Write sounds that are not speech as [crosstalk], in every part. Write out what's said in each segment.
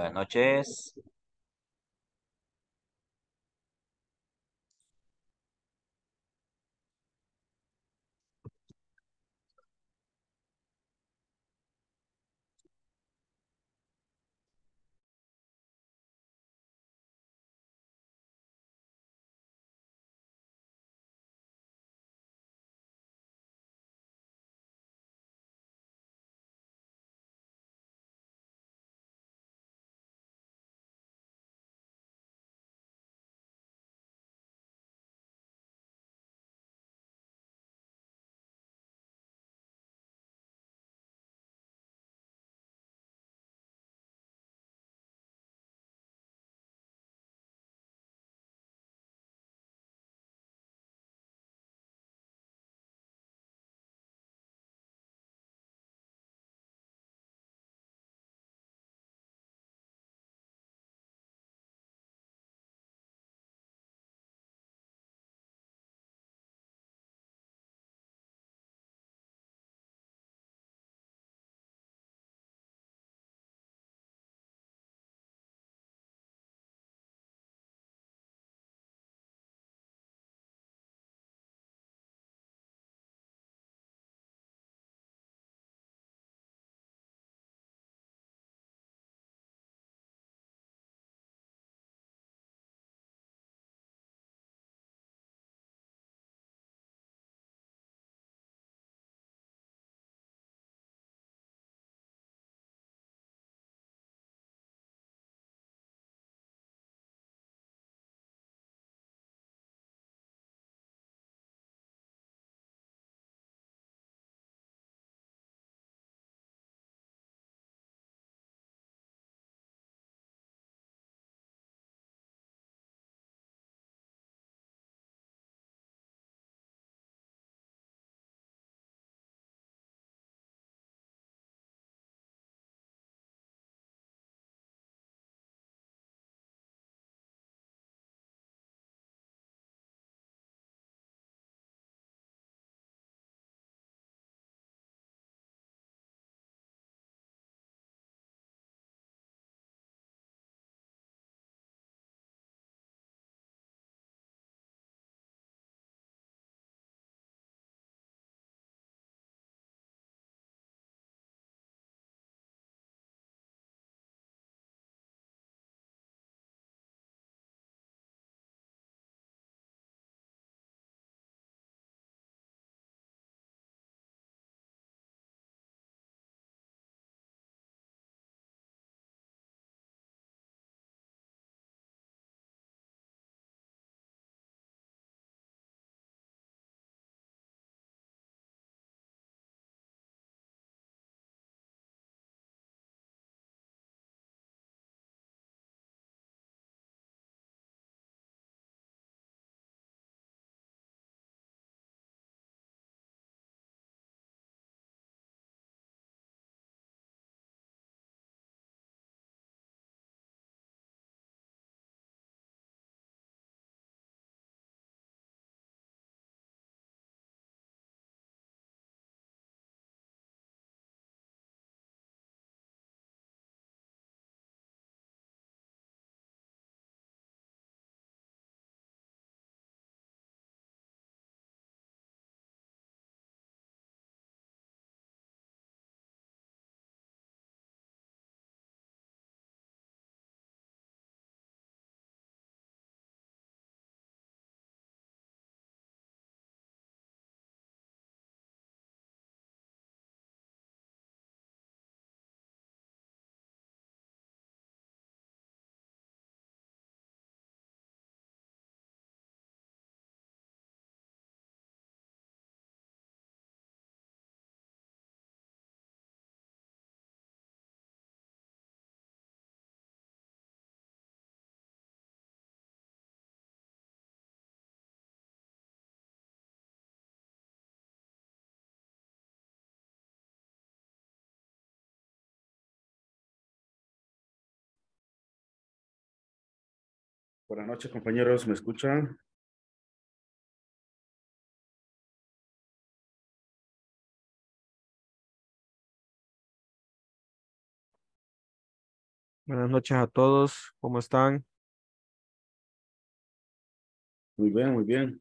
Buenas noches. Buenas noches, compañeros. ¿Me escuchan? Buenas noches a todos. ¿Cómo están? Muy bien, muy bien.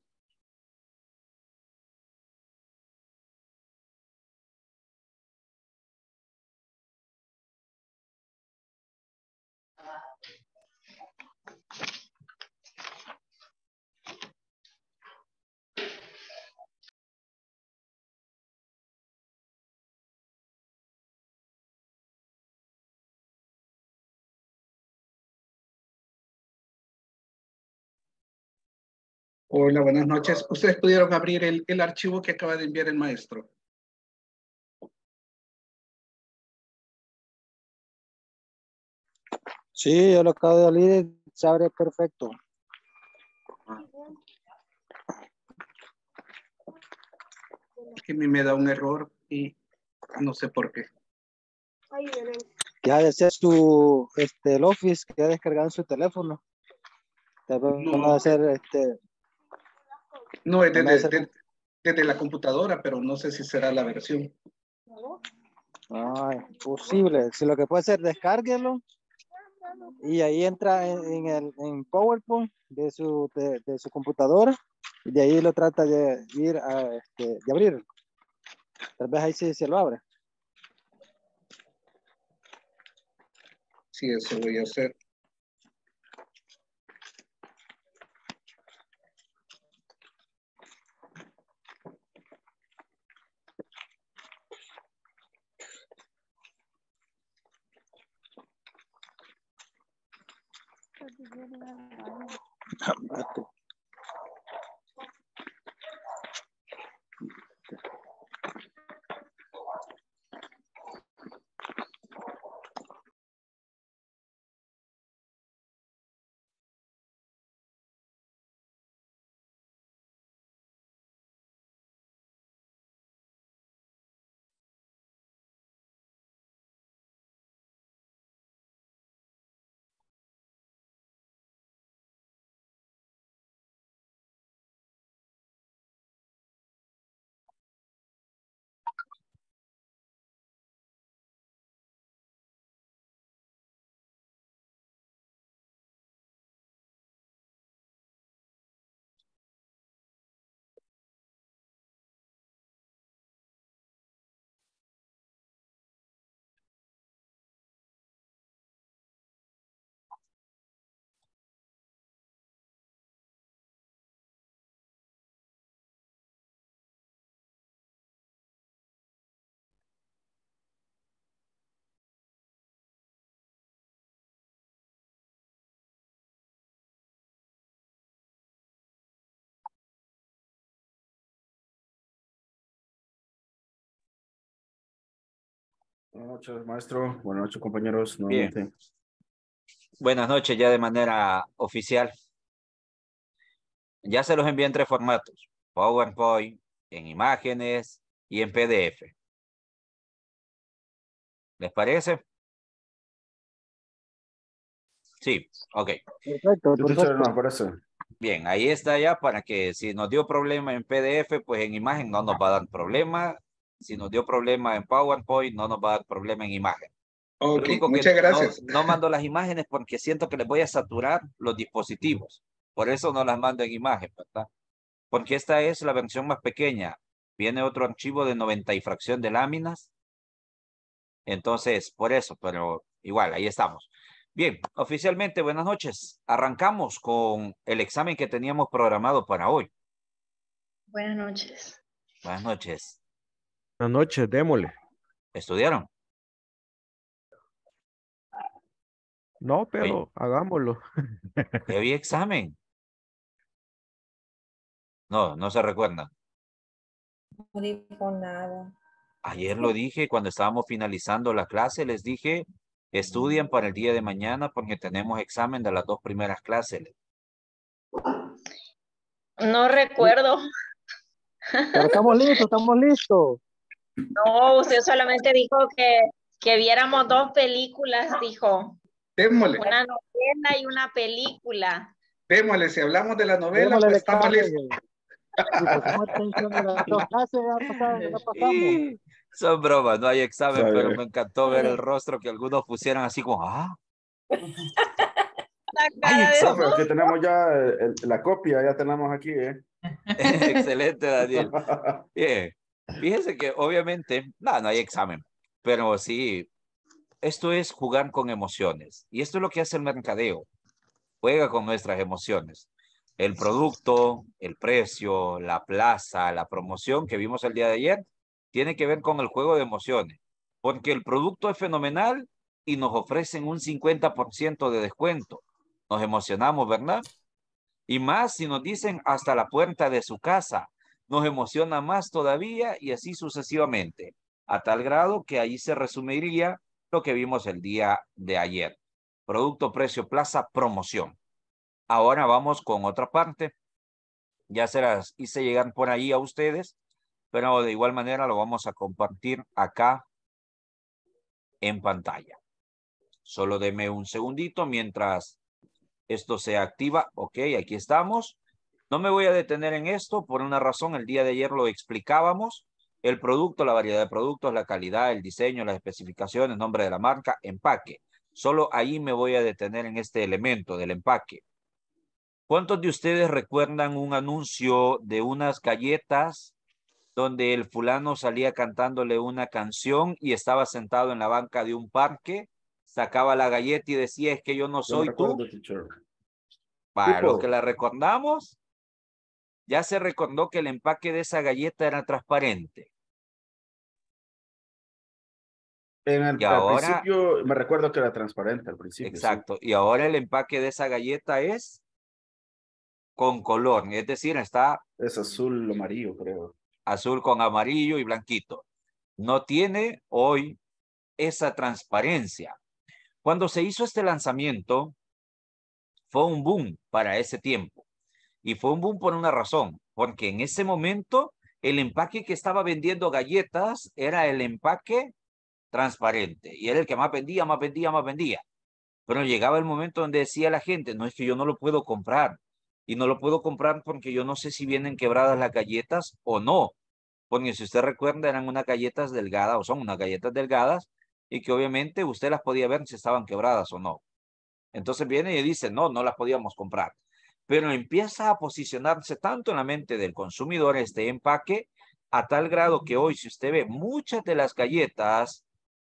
Hola, buenas noches. Ustedes pudieron abrir el, archivo que acaba de enviar el maestro. Sí, yo lo acabo de abrir, se abre perfecto. Es que a mí me da un error y no sé por qué. Ya ha de este, el Office que ha descargado en su teléfono. Tal vez no. va a ser este, no, es desde, la computadora, pero no sé si será la versión. Ah, posible. Si lo que puede ser, descárguelo. Y ahí entra en, el, PowerPoint de su, de, su computadora. Y de ahí lo trata de ir a este, de abrir. Tal vez ahí sí se lo abre. Sí, eso voy a hacer. Alhamdulillah. Buenas noches, maestro. Buenas noches, compañeros. Buenas noches, ya de manera oficial. Ya se los envié en tres formatos: PowerPoint, en imágenes y en PDF. ¿Les parece? Sí, ok. Perfecto, perfecto. parece. Bien, ahí está ya para que si nos dio problema en PDF, pues en imagen no nos va a dar problema si nos dio problema en PowerPoint, no nos va a dar problema en imagen. Ok, muchas gracias. No, mando las imágenes porque siento que les voy a saturar los dispositivos. Por eso no las mando en imagen, ¿verdad? Porque esta es la versión más pequeña. Viene otro archivo de 90 y fracción de láminas. Entonces, por eso, pero igual, ahí estamos. Bien, oficialmente, buenas noches. Arrancamos con el examen que teníamos programado para hoy. Buenas noches. Buenas noches. Anoche, démosle. ¿Estudiaron? No, pero hagámoslo. [laughs] ¿Qué vi examen? No, no se recuerda. No dijo nada. Ayer lo dije cuando estábamos finalizando la clase, les dije, estudian para el día de mañana porque tenemos examen de las dos primeras clases. No recuerdo. estamos listos, estamos listos. No, usted solamente dijo que, viéramos dos películas, dijo. Démosle. Una novela y una película. Démosle, si hablamos de la novela, pues, estamos listos. son bromas, no hay examen, pero me encantó ver el rostro que algunos pusieran así como, ah. Hay pero Que tenemos ya eh, la copia, ya tenemos aquí, eh. [laughs] Excelente, Daniel. [laughs] Bien. Fíjense que obviamente, nada, no hay examen, pero sí, esto es jugar con emociones. Y esto es lo que hace el mercadeo. Juega con nuestras emociones. El producto, el precio, la plaza, la promoción que vimos el día de ayer, tiene que ver con el juego de emociones. Porque el producto es fenomenal y nos ofrecen un 50% de descuento. Nos emocionamos, ¿verdad? Y más si nos dicen hasta la puerta de su casa nos emociona más todavía y así sucesivamente, a tal grado que ahí se resumiría lo que vimos el día de ayer. Producto, precio, plaza, promoción. Ahora vamos con otra parte. Ya se las hice llegar por ahí a ustedes, pero de igual manera lo vamos a compartir acá en pantalla. Solo deme un segundito mientras esto se activa. Ok, aquí estamos. No me voy a detener en esto por una razón. El día de ayer lo explicábamos. El producto, la variedad de productos, la calidad, el diseño, las especificaciones, nombre de la marca, empaque. Solo ahí me voy a detener en este elemento del empaque. ¿Cuántos de ustedes recuerdan un anuncio de unas galletas donde el fulano salía cantándole una canción y estaba sentado en la banca de un parque, sacaba la galleta y decía, es que yo no soy tú? Para los que la recordamos, ya se recordó que el empaque de esa galleta era transparente. y ahora, principio me recuerdo que era transparente al principio. Exacto. Y ahora el empaque de esa galleta es con color, es decir, está... Es azul amarillo, creo. Azul con amarillo y blanquito. No tiene hoy esa transparencia. Cuando se hizo este lanzamiento, fue un boom para ese tiempo. Y fue un boom por una razón, porque en ese momento el empaque que estaba vendiendo galletas era el empaque transparente y era el que más vendía, más vendía, más vendía. Pero llegaba el momento donde decía la gente, no es que yo no lo puedo comprar y no lo puedo comprar porque yo no sé si vienen quebradas las galletas o no. Porque si usted recuerda, eran unas galletas delgadas o son unas galletas delgadas y que obviamente usted las podía ver si estaban quebradas o no. Entonces viene y dice, no, no las podíamos comprar pero empieza a posicionarse tanto en la mente del consumidor este empaque a tal grado que hoy si usted ve muchas de las galletas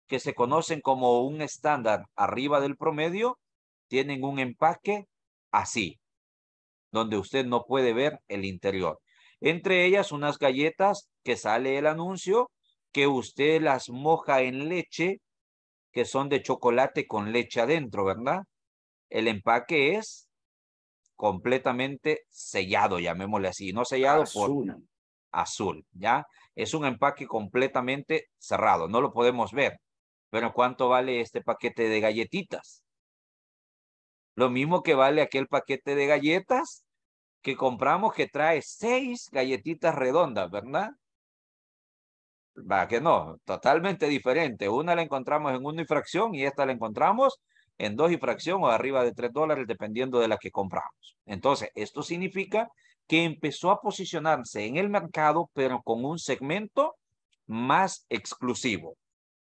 que se conocen como un estándar arriba del promedio, tienen un empaque así, donde usted no puede ver el interior. Entre ellas unas galletas que sale el anuncio, que usted las moja en leche, que son de chocolate con leche adentro, ¿verdad? El empaque es completamente sellado, llamémosle así, no sellado azul. por azul, ¿ya? Es un empaque completamente cerrado, no lo podemos ver. Pero ¿cuánto vale este paquete de galletitas? Lo mismo que vale aquel paquete de galletas que compramos que trae seis galletitas redondas, ¿verdad? Va que no, totalmente diferente. Una la encontramos en una infracción y esta la encontramos en dos y fracción o arriba de tres dólares, dependiendo de la que compramos. Entonces, esto significa que empezó a posicionarse en el mercado, pero con un segmento más exclusivo.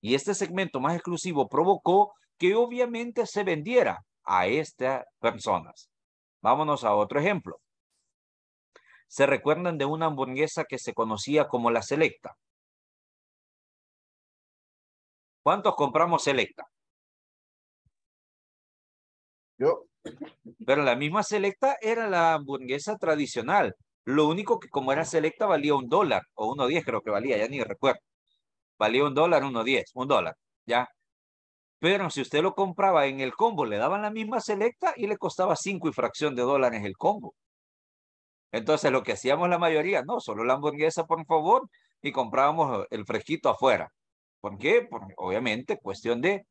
Y este segmento más exclusivo provocó que obviamente se vendiera a estas personas. Vámonos a otro ejemplo. ¿Se recuerdan de una hamburguesa que se conocía como la Selecta? ¿Cuántos compramos Selecta? Pero la misma selecta era la hamburguesa tradicional. Lo único que como era selecta valía un dólar o uno diez creo que valía, ya ni recuerdo. Valía un dólar, uno diez, un dólar, ya. Pero si usted lo compraba en el combo, le daban la misma selecta y le costaba cinco y fracción de dólares el combo. Entonces lo que hacíamos la mayoría, no, solo la hamburguesa, por favor, y comprábamos el fresquito afuera. ¿Por qué? Porque obviamente cuestión de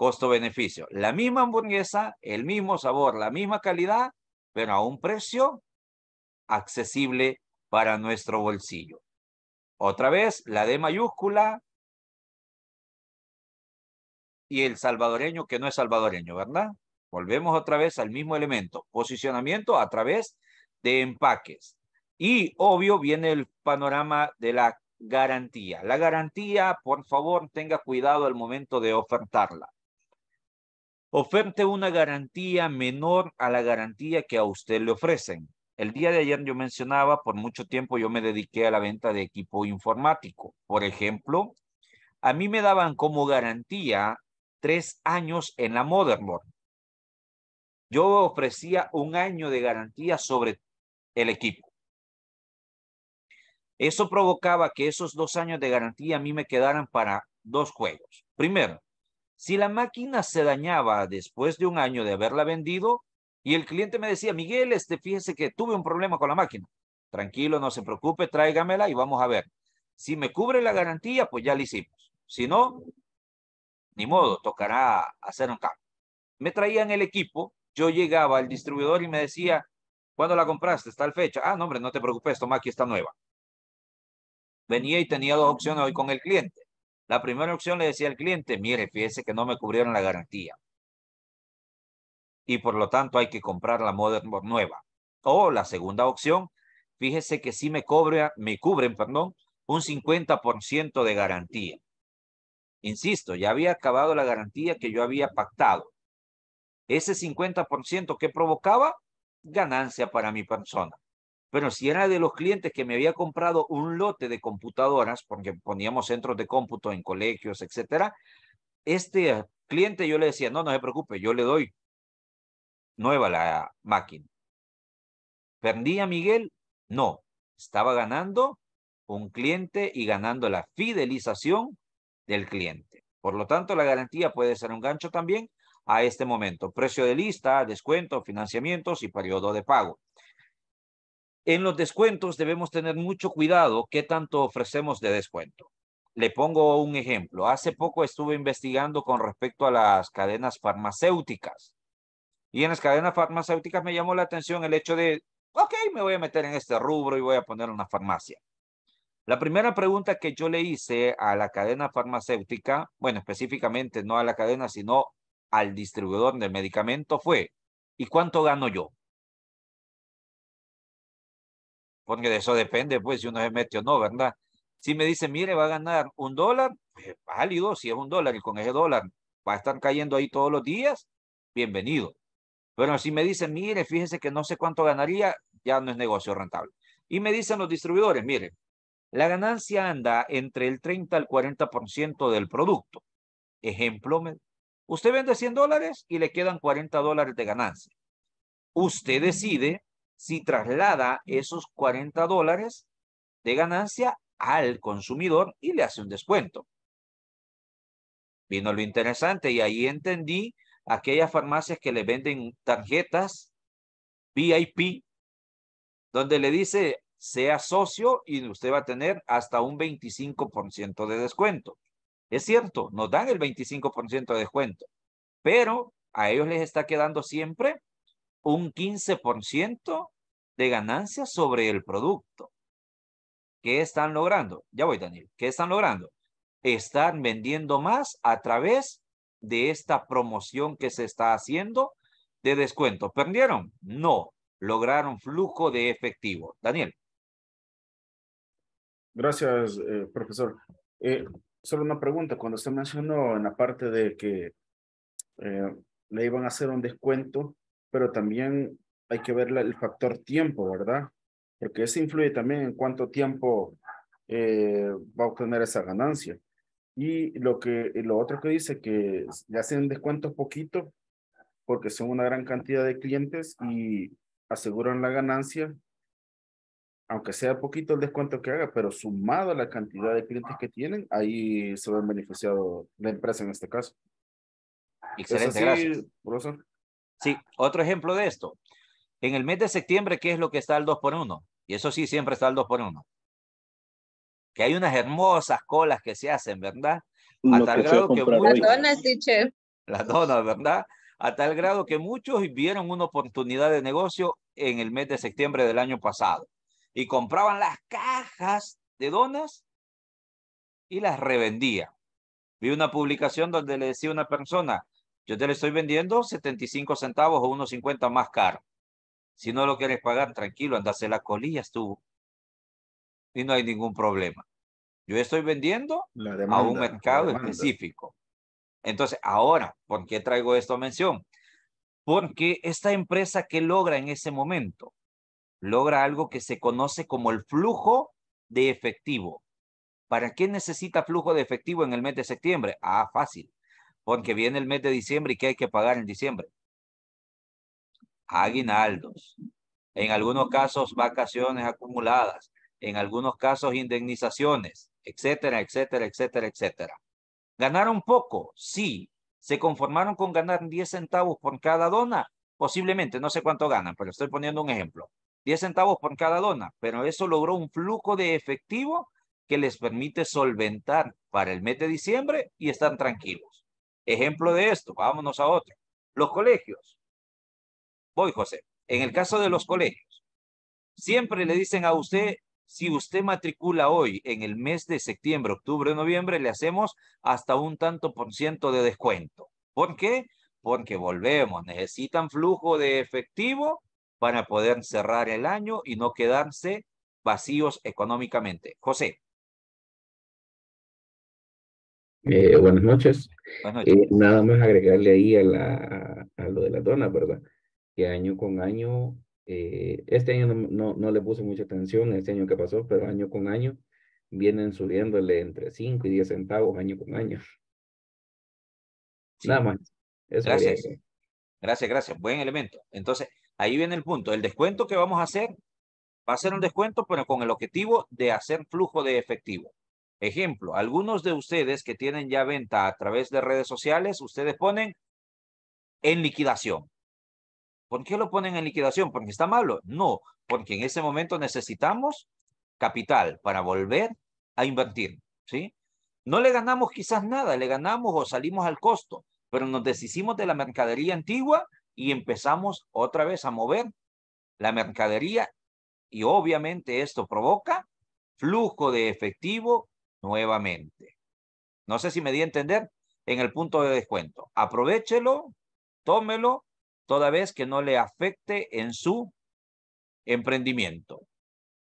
costo-beneficio. La misma hamburguesa, el mismo sabor, la misma calidad, pero a un precio accesible para nuestro bolsillo. Otra vez, la D mayúscula y el salvadoreño que no es salvadoreño, ¿verdad? Volvemos otra vez al mismo elemento, posicionamiento a través de empaques. Y obvio viene el panorama de la garantía. La garantía, por favor, tenga cuidado al momento de ofertarla oferte una garantía menor a la garantía que a usted le ofrecen. El día de ayer yo mencionaba, por mucho tiempo yo me dediqué a la venta de equipo informático. Por ejemplo, a mí me daban como garantía tres años en la Motherboard. Yo ofrecía un año de garantía sobre el equipo. Eso provocaba que esos dos años de garantía a mí me quedaran para dos juegos. Primero, si la máquina se dañaba después de un año de haberla vendido y el cliente me decía, Miguel, este, fíjese que tuve un problema con la máquina. Tranquilo, no se preocupe, tráigamela y vamos a ver. Si me cubre la garantía, pues ya la hicimos. Si no, ni modo, tocará hacer un cambio. Me traían el equipo, yo llegaba al distribuidor y me decía, ¿cuándo la compraste? Está al fecha. Ah, no, hombre, no te preocupes, toma aquí está nueva. Venía y tenía dos opciones hoy con el cliente. La primera opción le decía al cliente, mire, fíjese que no me cubrieron la garantía. Y por lo tanto hay que comprar la Modern nueva. O la segunda opción, fíjese que sí me, me cubren perdón, un 50% de garantía. Insisto, ya había acabado la garantía que yo había pactado. Ese 50% que provocaba ganancia para mi persona. Pero si era de los clientes que me había comprado un lote de computadoras, porque poníamos centros de cómputo en colegios, etcétera, este cliente yo le decía, no, no se preocupe, yo le doy nueva la máquina. a Miguel? No, estaba ganando un cliente y ganando la fidelización del cliente. Por lo tanto, la garantía puede ser un gancho también a este momento. Precio de lista, descuento, financiamientos y periodo de pago. En los descuentos debemos tener mucho cuidado qué tanto ofrecemos de descuento. Le pongo un ejemplo. Hace poco estuve investigando con respecto a las cadenas farmacéuticas. Y en las cadenas farmacéuticas me llamó la atención el hecho de, ok, me voy a meter en este rubro y voy a poner una farmacia. La primera pregunta que yo le hice a la cadena farmacéutica, bueno, específicamente no a la cadena, sino al distribuidor del medicamento fue, ¿y cuánto gano yo? porque de eso depende, pues, si uno se mete o no, ¿verdad? Si me dice, mire, va a ganar un dólar, pues, válido, si es un dólar y con ese dólar va a estar cayendo ahí todos los días, bienvenido. Pero si me dice, mire, fíjese que no sé cuánto ganaría, ya no es negocio rentable. Y me dicen los distribuidores, mire, la ganancia anda entre el 30 al 40% del producto. Ejemplo, usted vende 100 dólares y le quedan 40 dólares de ganancia. Usted decide si traslada esos 40 dólares de ganancia al consumidor y le hace un descuento. Vino lo interesante y ahí entendí aquellas farmacias que le venden tarjetas VIP, donde le dice, sea socio y usted va a tener hasta un 25% de descuento. Es cierto, nos dan el 25% de descuento, pero a ellos les está quedando siempre un 15% de ganancia sobre el producto. ¿Qué están logrando? Ya voy, Daniel. ¿Qué están logrando? Están vendiendo más a través de esta promoción que se está haciendo de descuento. ¿Perdieron? No. Lograron flujo de efectivo. Daniel. Gracias, eh, profesor. Eh, solo una pregunta. Cuando usted mencionó en la parte de que eh, le iban a hacer un descuento, pero también hay que ver el factor tiempo, ¿verdad? Porque eso influye también en cuánto tiempo eh, va a obtener esa ganancia. Y lo, que, lo otro que dice que le hacen descuentos poquito porque son una gran cantidad de clientes y aseguran la ganancia, aunque sea poquito el descuento que haga, pero sumado a la cantidad de clientes que tienen, ahí se va beneficiado la empresa en este caso. Excelente, así, gracias. Profesor? Sí, otro ejemplo de esto. En el mes de septiembre, ¿qué es lo que está el 2x1? Y eso sí, siempre está el 2x1. Que hay unas hermosas colas que se hacen, ¿verdad? A tal grado que Las donas, ¿verdad? A tal grado que muchos vieron una oportunidad de negocio en el mes de septiembre del año pasado. Y compraban las cajas de donas y las revendían. Vi una publicación donde le decía una persona, yo te lo estoy vendiendo 75 centavos o 1.50 más caro. Si no lo quieres pagar, tranquilo, andase las colillas tú. Y no hay ningún problema. Yo estoy vendiendo a un mercado específico. Entonces, ahora, ¿por qué traigo esto mención? Porque esta empresa que logra en ese momento, logra algo que se conoce como el flujo de efectivo. ¿Para qué necesita flujo de efectivo en el mes de septiembre? Ah, fácil porque viene el mes de diciembre y que hay que pagar en diciembre? Aguinaldos. En algunos casos, vacaciones acumuladas. En algunos casos, indemnizaciones, etcétera, etcétera, etcétera, etcétera. ¿Ganaron poco? Sí. ¿Se conformaron con ganar 10 centavos por cada dona? Posiblemente, no sé cuánto ganan, pero estoy poniendo un ejemplo. 10 centavos por cada dona, pero eso logró un flujo de efectivo que les permite solventar para el mes de diciembre y están tranquilos. Ejemplo de esto, vámonos a otro. Los colegios. Voy, José. En el caso de los colegios, siempre le dicen a usted, si usted matricula hoy en el mes de septiembre, octubre, noviembre, le hacemos hasta un tanto por ciento de descuento. ¿Por qué? Porque volvemos, necesitan flujo de efectivo para poder cerrar el año y no quedarse vacíos económicamente. José. Eh, buenas noches. Eh, nada más agregarle ahí a, lo de la dona, ¿verdad? Que año con año, eh, este año no, le puse mucha atención, este año que pasó, pero año con año vienen subiéndole entre 5 y 10 centavos año con año. Nada más. gracias. Gracias, gracias. Buen elemento. Entonces, ahí viene el punto. El descuento que vamos a hacer va a ser un descuento, pero con el objetivo de hacer flujo de efectivo. Ejemplo, algunos de ustedes que tienen ya venta a través de redes sociales, ustedes ponen en liquidación. ¿Por qué lo ponen en liquidación? ¿Porque está malo? No, porque en ese momento necesitamos capital para volver a invertir, ¿sí? No le ganamos quizás nada, le ganamos o salimos al costo, pero nos deshicimos de la mercadería antigua y empezamos otra vez a mover la mercadería y obviamente esto provoca flujo de efectivo nuevamente. No sé si me di a entender en el punto de descuento. Aprovechelo, tómelo, toda vez que no le afecte en su emprendimiento.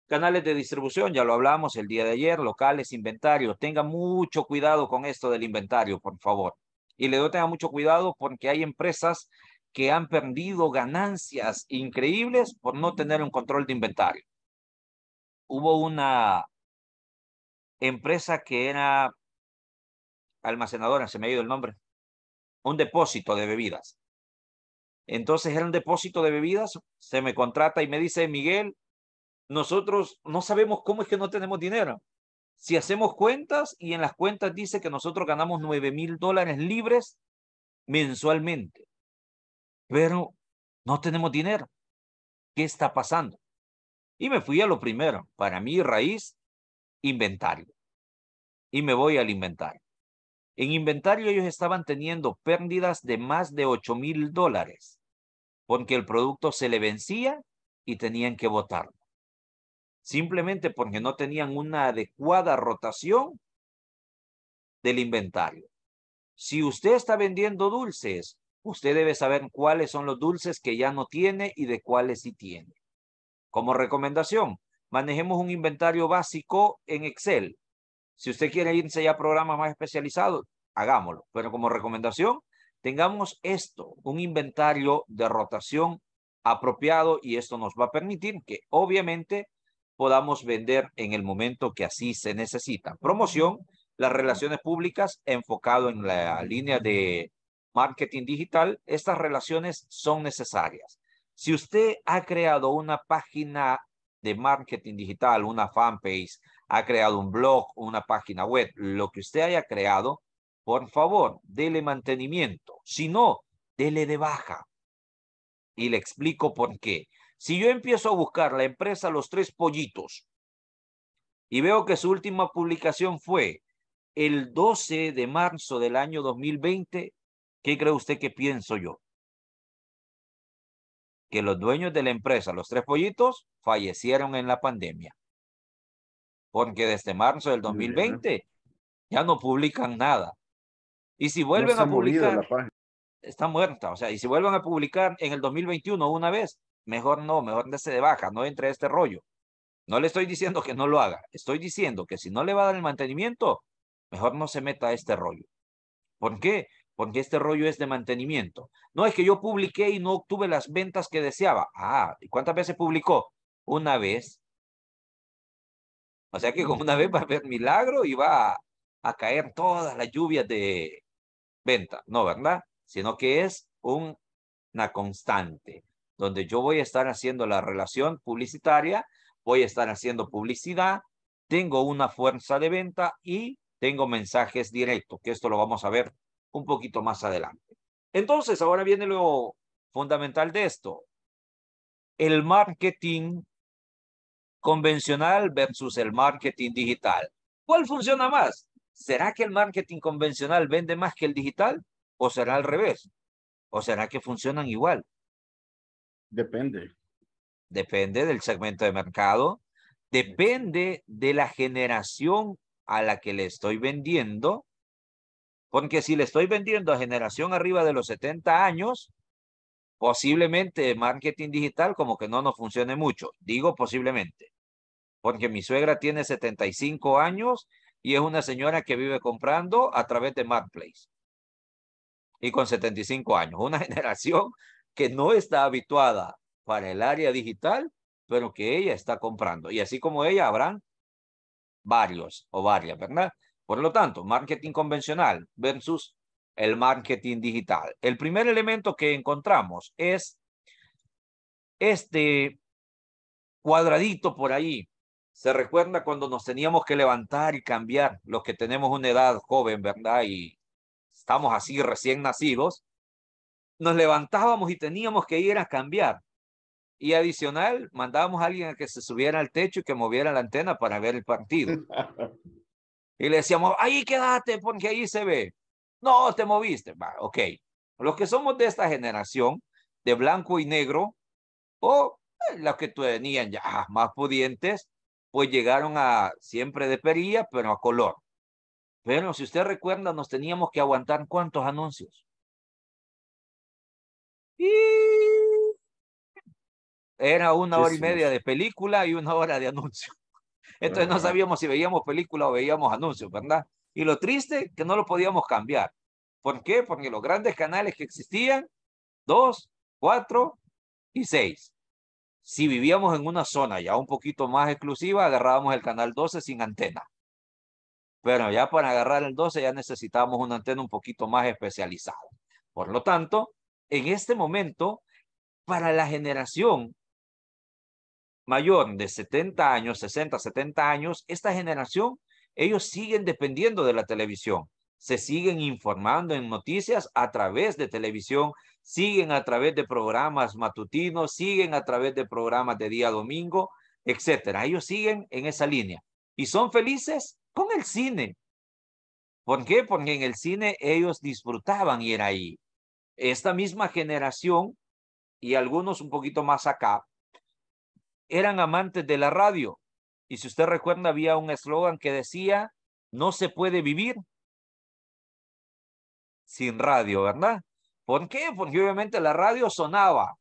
Canales de distribución, ya lo hablamos el día de ayer, locales, inventarios. Tenga mucho cuidado con esto del inventario, por favor. Y le doy tenga mucho cuidado porque hay empresas que han perdido ganancias increíbles por no tener un control de inventario. Hubo una empresa que era almacenadora, se me ha ido el nombre, un depósito de bebidas. Entonces era un depósito de bebidas, se me contrata y me dice, Miguel, nosotros no sabemos cómo es que no tenemos dinero. Si hacemos cuentas y en las cuentas dice que nosotros ganamos 9 mil dólares libres mensualmente, pero no tenemos dinero. ¿Qué está pasando? Y me fui a lo primero. Para mí, raíz, inventario. Y me voy al inventario. En inventario ellos estaban teniendo pérdidas de más de 8 mil dólares porque el producto se le vencía y tenían que votarlo. Simplemente porque no tenían una adecuada rotación del inventario. Si usted está vendiendo dulces, usted debe saber cuáles son los dulces que ya no tiene y de cuáles sí tiene. Como recomendación, manejemos un inventario básico en Excel. Si usted quiere irse a programas más especializados, hagámoslo. Pero como recomendación, tengamos esto, un inventario de rotación apropiado y esto nos va a permitir que obviamente podamos vender en el momento que así se necesita. Promoción, las relaciones públicas enfocado en la línea de marketing digital, estas relaciones son necesarias. Si usted ha creado una página de marketing digital, una fanpage, ha creado un blog, una página web, lo que usted haya creado, por favor, dele mantenimiento. Si no, dele de baja. Y le explico por qué. Si yo empiezo a buscar la empresa Los Tres Pollitos y veo que su última publicación fue el 12 de marzo del año 2020, ¿qué cree usted que pienso yo? los dueños de la empresa, los tres pollitos, fallecieron en la pandemia. Porque desde marzo del 2020 ya no publican nada. Y si vuelven a publicar, está muerta. O sea, y si vuelven a publicar en el 2021 una vez, mejor no, mejor dése de baja, no entre a este rollo. No le estoy diciendo que no lo haga, estoy diciendo que si no le va a dar el mantenimiento, mejor no se meta a este rollo. ¿Por qué? porque este rollo es de mantenimiento. No es que yo publiqué y no obtuve las ventas que deseaba. Ah, ¿y cuántas veces publicó? Una vez. O sea que con una vez va a haber milagro y va a, caer toda la lluvia de venta. No, ¿verdad? Sino que es una constante donde yo voy a estar haciendo la relación publicitaria, voy a estar haciendo publicidad, tengo una fuerza de venta y tengo mensajes directos, que esto lo vamos a ver un poquito más adelante. Entonces, ahora viene lo fundamental de esto. El marketing convencional versus el marketing digital. ¿Cuál funciona más? ¿Será que el marketing convencional vende más que el digital? ¿O será al revés? ¿O será que funcionan igual? Depende. Depende del segmento de mercado. Depende de la generación a la que le estoy vendiendo porque si le estoy vendiendo a generación arriba de los 70 años, posiblemente marketing digital como que no nos funcione mucho. Digo posiblemente. Porque mi suegra tiene 75 años y es una señora que vive comprando a través de Marketplace. Y con 75 años. Una [laughs] generación que no está habituada para el área digital, pero que ella está comprando. Y así como ella, habrán varios o varias, ¿verdad? Por lo tanto, marketing convencional versus el marketing digital. El primer elemento que encontramos es este cuadradito por ahí. Se recuerda cuando nos teníamos que levantar y cambiar, los que tenemos una edad joven, ¿verdad? Y estamos así recién nacidos, nos levantábamos y teníamos que ir a cambiar. Y adicional, mandábamos a alguien a que se subiera al techo y que moviera la antena para ver el partido. [laughs] Y le decíamos, ahí quédate porque ahí se ve. No, te moviste. Va, ok. Los que somos de esta generación, de blanco y negro, o eh, los que tenían ya más pudientes, pues llegaron a siempre de perilla, pero a color. Pero si usted recuerda, nos teníamos que aguantar cuántos anuncios. Y era una hora y media de película y una hora de anuncios entonces no sabíamos si veíamos película o veíamos anuncios, ¿verdad? Y lo triste que no lo podíamos cambiar. ¿Por qué? Porque los grandes canales que existían, dos, cuatro y seis. Si vivíamos en una zona ya un poquito más exclusiva, agarrábamos el canal 12 sin antena. Pero ya para agarrar el 12 ya necesitábamos una antena un poquito más especializada. Por lo tanto, en este momento, para la generación mayor de 70 años, 60, 70 años, esta generación, ellos siguen dependiendo de la televisión, se siguen informando en noticias a través de televisión, siguen a través de programas matutinos, siguen a través de programas de día domingo, etcétera. Ellos siguen en esa línea y son felices con el cine. ¿Por qué? Porque en el cine ellos disfrutaban ir ahí. Esta misma generación y algunos un poquito más acá, eran amantes de la radio. Y si usted recuerda, había un eslogan que decía, no se puede vivir sin radio, ¿verdad? ¿Por qué? Porque obviamente la radio sonaba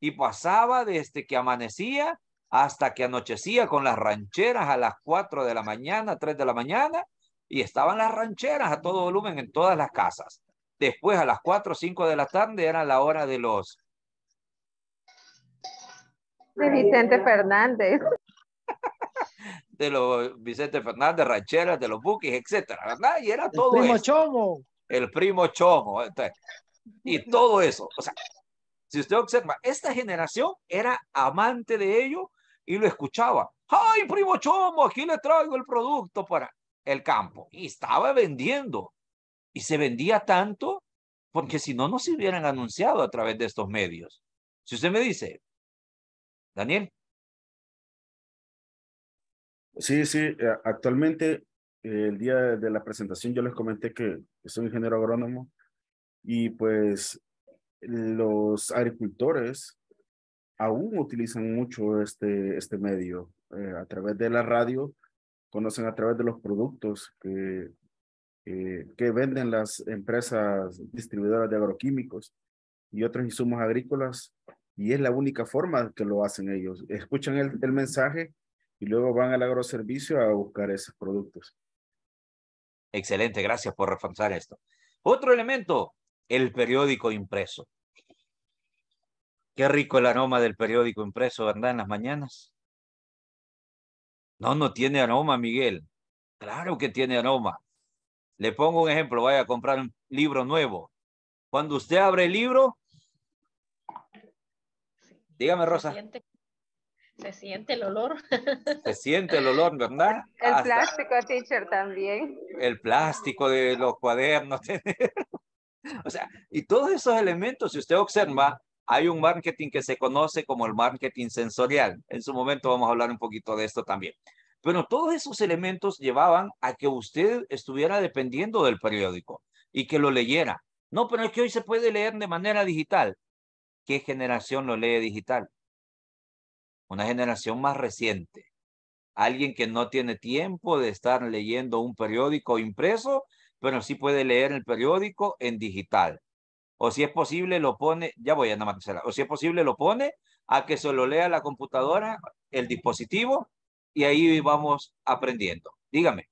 y pasaba desde que amanecía hasta que anochecía con las rancheras a las 4 de la mañana, 3 de la mañana, y estaban las rancheras a todo volumen en todas las casas. Después a las 4 o 5 de la tarde era la hora de los de Vicente Fernández. [laughs] De los Vicente Fernández, rancheras, de los buques, etcétera, ¿verdad? Y era todo. El primo Chomo. El primo Chomo. Este. y todo eso. O sea, si usted observa, esta generación era amante de ello y lo escuchaba. ¡Ay, primo Chomo! Aquí le traigo el producto para el campo. Y estaba vendiendo. Y se vendía tanto porque si no, no se hubieran anunciado a través de estos medios. Si usted me dice, Daniel. Sí, sí, eh, actualmente eh, el día de la presentación yo les comenté que soy ingeniero agrónomo y pues los agricultores aún utilizan mucho este, este medio eh, a través de la radio, conocen a través de los productos que, que venden las empresas distribuidoras de agroquímicos y otros insumos agrícolas y es la única forma que lo hacen ellos. Escuchan el, mensaje y luego van al agroservicio a buscar esos productos. Excelente, gracias por reforzar esto. Otro elemento, el periódico impreso. Qué rico el aroma del periódico impreso, ¿verdad? En las mañanas. No, no tiene aroma, Miguel. Claro que tiene aroma. Le pongo un ejemplo, vaya a comprar un libro nuevo. Cuando usted abre el libro, Dígame, Rosa. Se siente, el olor. Se siente el olor, ¿verdad? [laughs] El plástico, teacher, también. El plástico de los cuadernos. [laughs] o sea, y todos esos elementos, si usted observa, hay un marketing que se conoce como el marketing sensorial. En su momento vamos a hablar un poquito de esto también. Pero todos esos elementos llevaban a que usted estuviera dependiendo del periódico y que lo leyera. No, pero es que hoy se puede leer de manera digital. ¿qué generación lo lee digital? Una generación más reciente. Alguien que no tiene tiempo de estar leyendo un periódico impreso, pero sí puede leer el periódico en digital. O si es posible, lo pone, ya voy a más. o si es posible, lo pone a que se lo lea la computadora, el dispositivo, y ahí vamos aprendiendo. Dígame.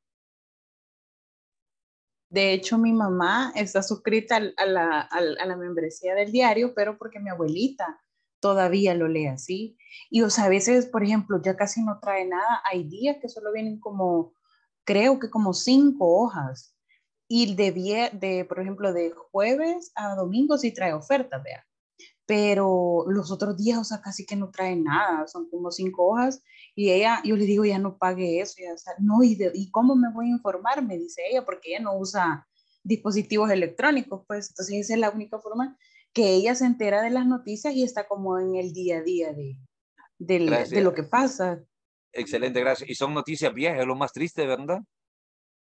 De hecho, mi mamá está suscrita a la, membresía del diario, pero porque mi abuelita todavía lo lee así. Y o sea, a veces, por ejemplo, ya casi no trae nada. Hay días que solo vienen como, creo que como cinco hojas. Y de, de por ejemplo, de jueves a domingo sí trae ofertas, vea pero los otros días, o sea, casi que no trae nada, son como cinco hojas, y ella, yo le digo, ya no pague eso, ya, no, ¿y, ¿y cómo me voy a informar? Me dice ella, porque ella no usa dispositivos electrónicos, pues, entonces esa es la única forma que ella se entera de las noticias y está como en el día a día de, de, de lo que pasa. Excelente, gracias. Y son noticias viejas, lo más triste, ¿verdad?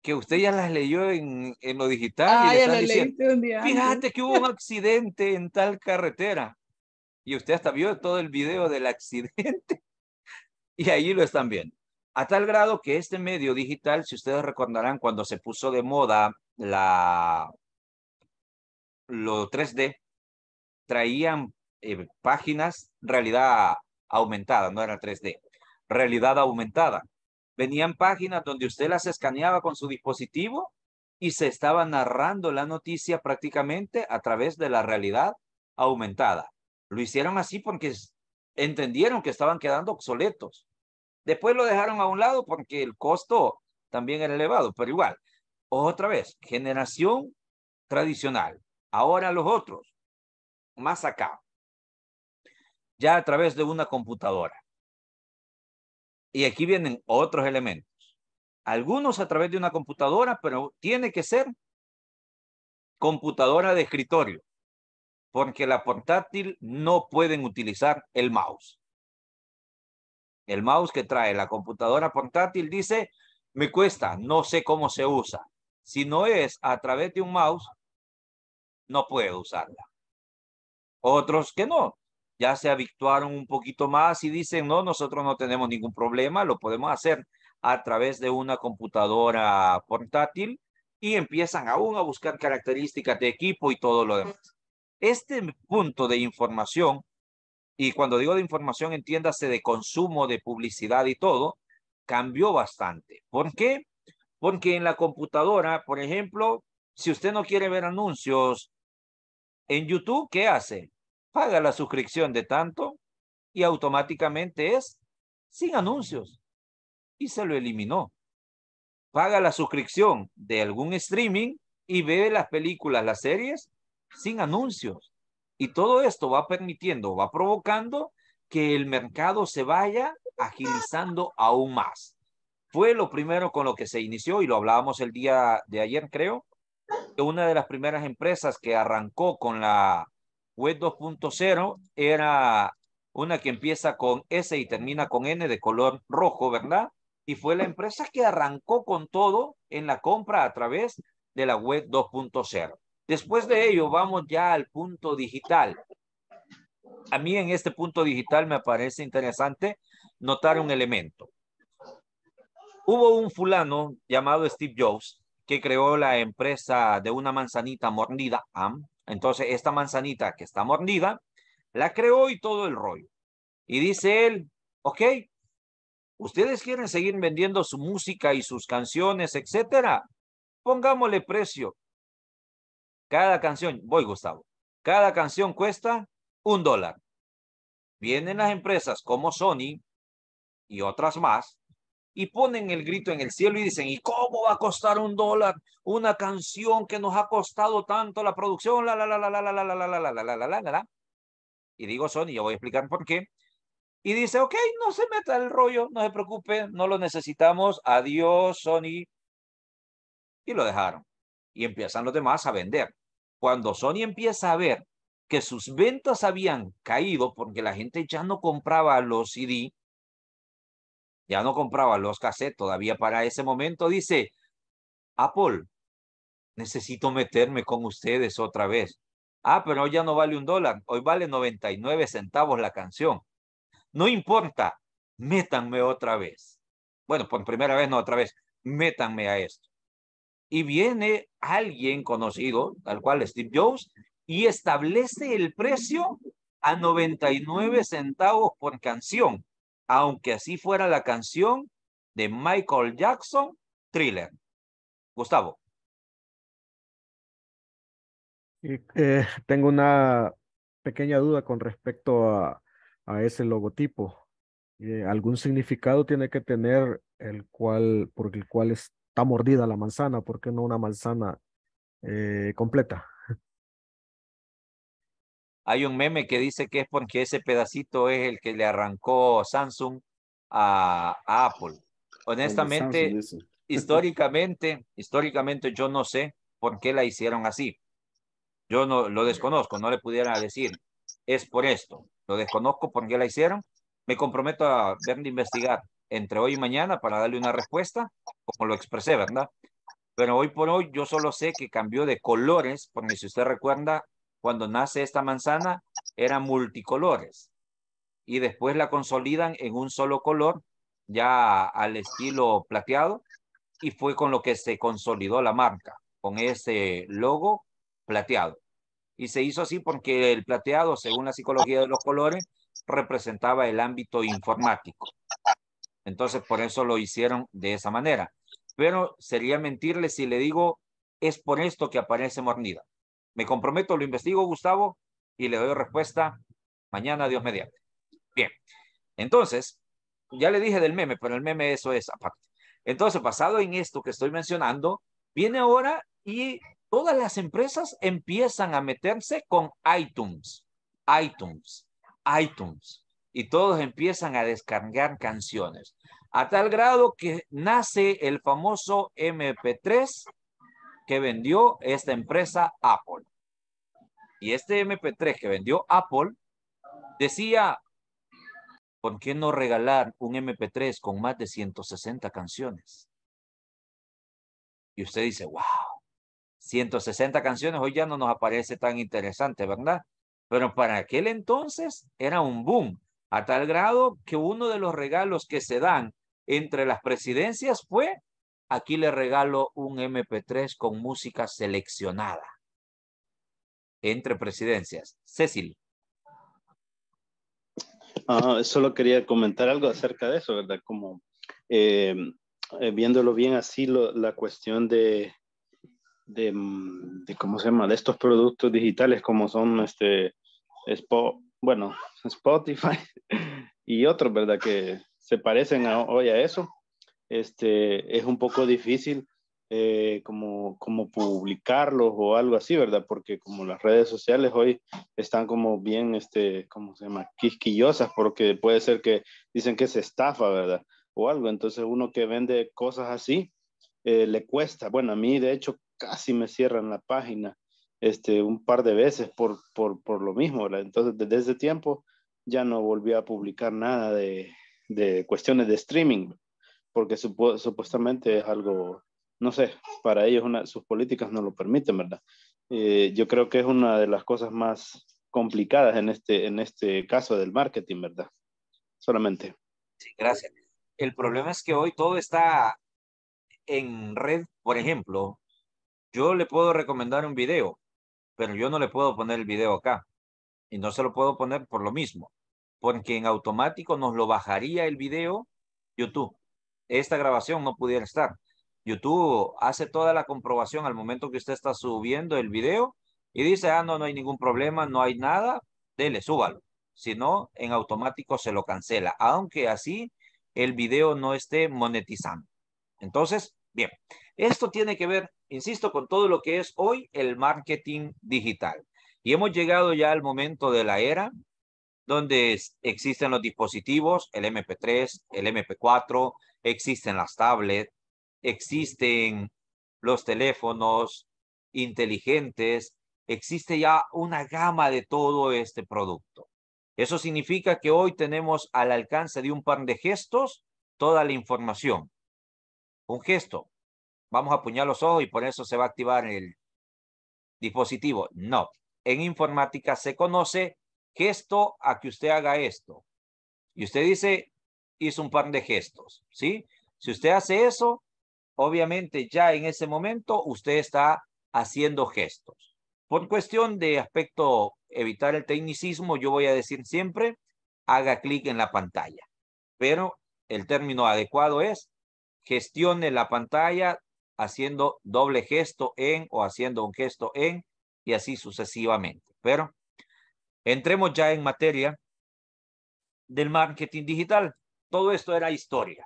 que usted ya las leyó en, lo digital. Ah, ya Fíjate que hubo un accidente en tal carretera. Y usted hasta vio todo el video del accidente. [laughs] Y ahí lo están viendo. A tal grado que este medio digital, si ustedes recordarán, cuando se puso de moda la lo 3D, traían eh, páginas realidad aumentada, no era 3D, realidad aumentada Venían páginas donde usted las escaneaba con su dispositivo y se estaba narrando la noticia prácticamente a través de la realidad aumentada. Lo hicieron así porque entendieron que estaban quedando obsoletos. Después lo dejaron a un lado porque el costo también era elevado, pero igual. Otra vez, generación tradicional. Ahora los otros, más acá, ya a través de una computadora. Y aquí vienen otros elementos. Algunos a través de una computadora, pero tiene que ser computadora de escritorio, porque la portátil no pueden utilizar el mouse. El mouse que trae la computadora portátil dice, me cuesta, no sé cómo se usa. Si no es a través de un mouse, no puede usarla. Otros que no, ya se habituaron un poquito más y dicen, no, nosotros no tenemos ningún problema, lo podemos hacer a través de una computadora portátil y empiezan aún a buscar características de equipo y todo lo demás. Este punto de información, y cuando digo de información, entiéndase de consumo, de publicidad y todo, cambió bastante. ¿Por qué? Porque en la computadora, por ejemplo, si usted no quiere ver anuncios en YouTube, ¿qué hace? paga la suscripción de tanto y automáticamente es sin anuncios y se lo eliminó. Paga la suscripción de algún streaming y ve las películas, las series sin anuncios. Y todo esto va permitiendo, va provocando que el mercado se vaya agilizando aún más. Fue lo primero con lo que se inició y lo hablábamos el día de ayer, creo, que una de las primeras empresas que arrancó con la Web 2.0 era una que empieza con S y termina con N de color rojo, ¿verdad? Y fue la empresa que arrancó con todo en la compra a través de la Web 2.0. Después de ello, vamos ya al punto digital. A mí en este punto digital me parece interesante notar un elemento. Hubo un fulano llamado Steve Jobs que creó la empresa de una manzanita mordida, AM, entonces, esta manzanita que está mordida, la creó y todo el rollo. Y dice él, ok, ustedes quieren seguir vendiendo su música y sus canciones, etcétera. Pongámosle precio. Cada canción, voy Gustavo, cada canción cuesta un dólar. Vienen las empresas como Sony y otras más y ponen el grito en el cielo y dicen, ¿y cómo va a costar un dólar una canción que nos ha costado tanto la producción? La, la, la, la, la, la, la, la, la, la, la, la, la, la. Y digo Sony, yo voy a explicar por qué. Y dice, ok, no se meta el rollo, no se preocupe, no lo necesitamos, adiós Sony. Y lo dejaron. Y empiezan los demás a vender. Cuando Sony empieza a ver que sus ventas habían caído porque la gente ya no compraba los CD, ya no compraba los cassettes todavía para ese momento, dice, Apple, necesito meterme con ustedes otra vez. Ah, pero hoy ya no vale un dólar, hoy vale 99 centavos la canción. No importa, métanme otra vez. Bueno, por primera vez no otra vez, métanme a esto. Y viene alguien conocido, tal cual Steve Jobs, y establece el precio a 99 centavos por canción aunque así fuera la canción de Michael Jackson, Thriller. Gustavo. Eh, tengo una pequeña duda con respecto a, ese logotipo. Eh, ¿Algún significado tiene que tener el cual, por el cual está mordida la manzana? ¿Por qué no una manzana eh, completa? Hay un meme que dice que es porque ese pedacito es el que le arrancó Samsung a, Apple. Honestamente, [laughs] históricamente, históricamente yo no sé por qué la hicieron así. Yo no lo desconozco, no le pudiera decir. Es por esto. Lo desconozco por qué la hicieron. Me comprometo a ver investigar entre hoy y mañana para darle una respuesta, como lo expresé, ¿verdad? Pero hoy por hoy yo solo sé que cambió de colores, porque si usted recuerda, cuando nace esta manzana, eran multicolores y después la consolidan en un solo color, ya al estilo plateado, y fue con lo que se consolidó la marca, con ese logo plateado. Y se hizo así porque el plateado, según la psicología de los colores, representaba el ámbito informático. Entonces, por eso lo hicieron de esa manera. Pero sería mentirle si le digo, es por esto que aparece Mornida. Me comprometo, lo investigo, Gustavo, y le doy respuesta mañana, Dios mediante. Bien, entonces, ya le dije del meme, pero el meme eso es aparte. Entonces, basado en esto que estoy mencionando, viene ahora y todas las empresas empiezan a meterse con iTunes, iTunes, iTunes, y todos empiezan a descargar canciones, a tal grado que nace el famoso MP3 que vendió esta empresa Apple. Y este MP3 que vendió Apple decía, ¿por qué no regalar un MP3 con más de 160 canciones? Y usted dice, wow, 160 canciones hoy ya no nos aparece tan interesante, ¿verdad? Pero para aquel entonces era un boom, a tal grado que uno de los regalos que se dan entre las presidencias fue Aquí le regalo un MP3 con música seleccionada. Entre presidencias. Cecil. Ah, solo quería comentar algo acerca de eso, ¿verdad? Como eh, eh, viéndolo bien así, la cuestión de, mm, de, ¿cómo se llama? De estos productos digitales como son este, bueno, Spotify [laughs] y otros, ¿verdad? Que se parecen hoy a eso este, es un poco difícil eh, como, como publicarlos o algo así, ¿verdad? Porque como las redes sociales hoy están como bien, este, ¿cómo se llama? Quisquillosas, porque puede ser que dicen que es estafa, ¿verdad? O algo. Entonces uno que vende cosas así, eh, le cuesta. Bueno, a mí de hecho casi me cierran la página este, un par de veces por, lo mismo, ¿verdad? Entonces desde ese tiempo ya no volví a publicar nada de, de cuestiones de streaming porque supuestamente es algo, no sé, para ellos una, sus políticas no lo permiten, ¿verdad? Eh, yo creo que es una de las cosas más complicadas en este, en este caso del marketing, ¿verdad? Solamente. Sí, gracias. El problema es que hoy todo está en red, por ejemplo, yo le puedo recomendar un video, pero yo no le puedo poner el video acá. Y no se lo puedo poner por lo mismo, porque en automático nos lo bajaría el video YouTube esta grabación no pudiera estar. YouTube hace toda la comprobación al momento que usted está subiendo el video y dice, ah, no, no hay ningún problema, no hay nada, dele, súbalo. Si no, en automático se lo cancela, aunque así el video no esté monetizando. Entonces, bien, esto tiene que ver, insisto, con todo lo que es hoy el marketing digital. Y hemos llegado ya al momento de la era donde existen los dispositivos, el MP3, el MP4, existen las tablets, existen los teléfonos inteligentes, existe ya una gama de todo este producto. Eso significa que hoy tenemos al alcance de un par de gestos toda la información. Un gesto. Vamos a apuñar los ojos y por eso se va a activar el dispositivo. No. En informática se conoce gesto a que usted haga esto. Y usted dice, hizo un par de gestos, ¿sí? Si usted hace eso, obviamente ya en ese momento usted está haciendo gestos. Por cuestión de aspecto, evitar el tecnicismo, yo voy a decir siempre, haga clic en la pantalla. Pero el término adecuado es gestione la pantalla haciendo doble gesto en o haciendo un gesto en y así sucesivamente. Pero entremos ya en materia del marketing digital todo esto era historia.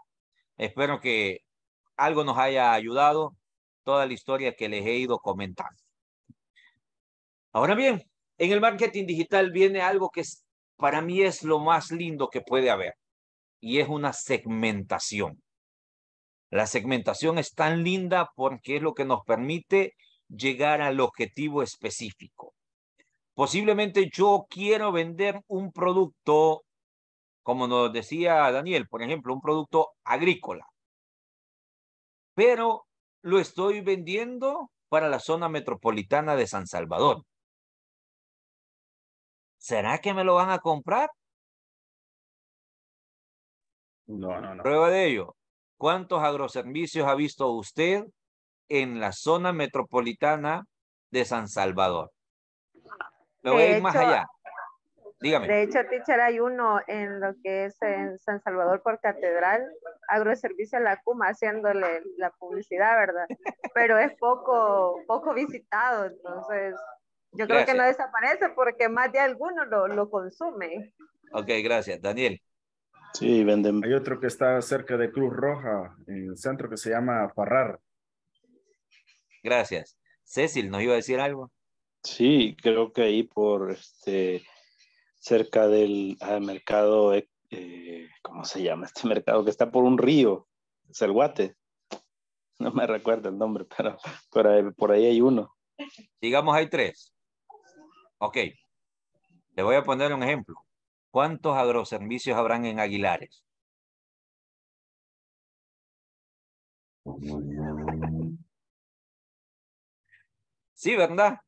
Espero que algo nos haya ayudado toda la historia que les he ido comentando. Ahora bien, en el marketing digital viene algo que para mí es lo más lindo que puede haber y es una segmentación. La segmentación es tan linda porque es lo que nos permite llegar al objetivo específico. Posiblemente yo quiero vender un producto como nos decía Daniel, por ejemplo, un producto agrícola, pero lo estoy vendiendo para la zona metropolitana de San Salvador. ¿Será que me lo van a comprar? No, no, no. Prueba de ello. ¿Cuántos agroservicios ha visto usted en la zona metropolitana de San Salvador? Lo voy a ir más allá. Dígame. De hecho, teacher, hay uno en lo que es en San Salvador por Catedral, agroservicio La Cuma, haciéndole la publicidad, ¿verdad? Pero es poco, poco visitado, entonces yo creo que no desaparece porque más de alguno lo, consume. Ok, gracias. Daniel. Sí, venden. Hay otro que está cerca de Cruz Roja, en el centro que se llama Farrar. Gracias. Cecil, ¿nos iba a decir algo? Sí, creo que ahí por este cerca del mercado, eh, eh, ¿cómo se llama este [laughs] mercado? Que está por un río, Es el Guate, No me recuerdo el nombre, pero por ahí, por ahí hay uno. Digamos hay tres. Ok. Le voy a poner un ejemplo. ¿Cuántos agroservicios habrán en Aguilares? Mm. Sí, ¿verdad?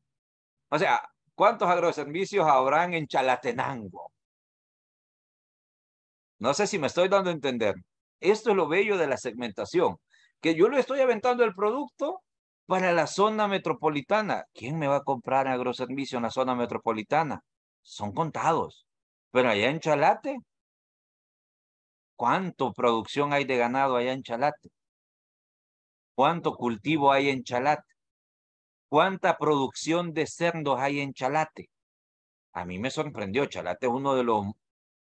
O sea, ¿Cuántos agroservicios habrán en Chalatenango? No sé si me estoy dando a entender. Esto es lo bello de la segmentación, que yo le estoy aventando el producto para la zona metropolitana. ¿Quién me va a comprar agroservicio en la zona metropolitana? Son contados. Pero allá en Chalate, ¿cuánto producción hay de ganado allá en Chalate? ¿Cuánto cultivo hay en Chalate? ¿Cuánta producción de cerdos hay en Chalate? A mí me sorprendió. Chalate es uno de los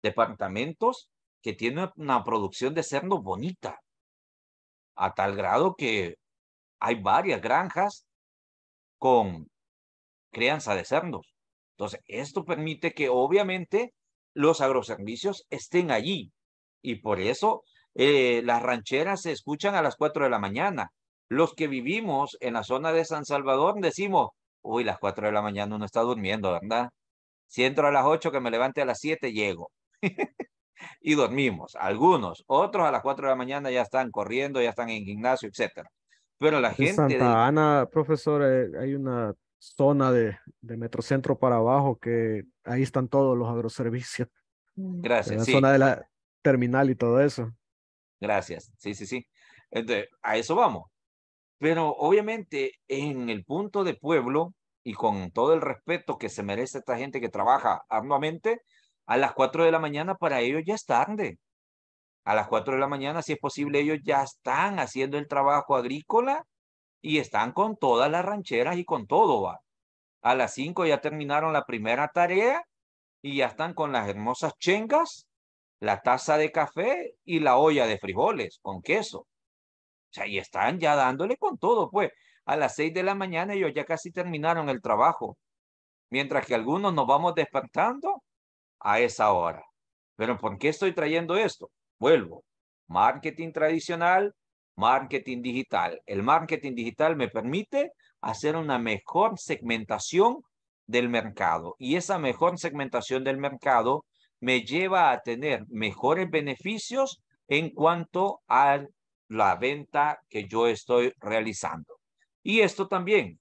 departamentos que tiene una producción de cerdos bonita, a tal grado que hay varias granjas con crianza de cerdos. Entonces, esto permite que obviamente los agroservicios estén allí y por eso eh, las rancheras se escuchan a las cuatro de la mañana, los que vivimos en la zona de San Salvador decimos, uy, las cuatro de la mañana uno está durmiendo, ¿verdad? Si entro a las ocho, que me levante a las 7, llego. [laughs] y dormimos, algunos. Otros a las cuatro de la mañana ya están corriendo, ya están en gimnasio, etcétera. Pero la en gente... Santa Ana, profesor, eh, hay una zona de, de, Metrocentro para abajo que ahí están todos los agroservicios. Gracias. En la zona de la terminal y todo eso. Gracias, sí, sí, sí. Entonces, a eso vamos. Pero obviamente en el punto de pueblo y con todo el respeto que se merece esta gente que trabaja arduamente, a las 4 de la mañana para ellos ya es tarde. A las 4 de la mañana, si es posible, ellos ya están haciendo el trabajo agrícola y están con todas las rancheras y con todo. ¿va? A las 5 ya terminaron la primera tarea y ya están con las hermosas chengas, la taza de café y la olla de frijoles con queso sea, y están ya dándole con todo, pues. A las seis de la mañana ellos ya casi terminaron el trabajo, mientras que algunos nos vamos despertando a esa hora. Pero ¿por qué estoy trayendo esto? Vuelvo. Marketing tradicional, marketing digital. El marketing digital me permite hacer una mejor segmentación del mercado y esa mejor segmentación del mercado me lleva a tener mejores beneficios en cuanto al la venta que yo estoy realizando. Y esto también,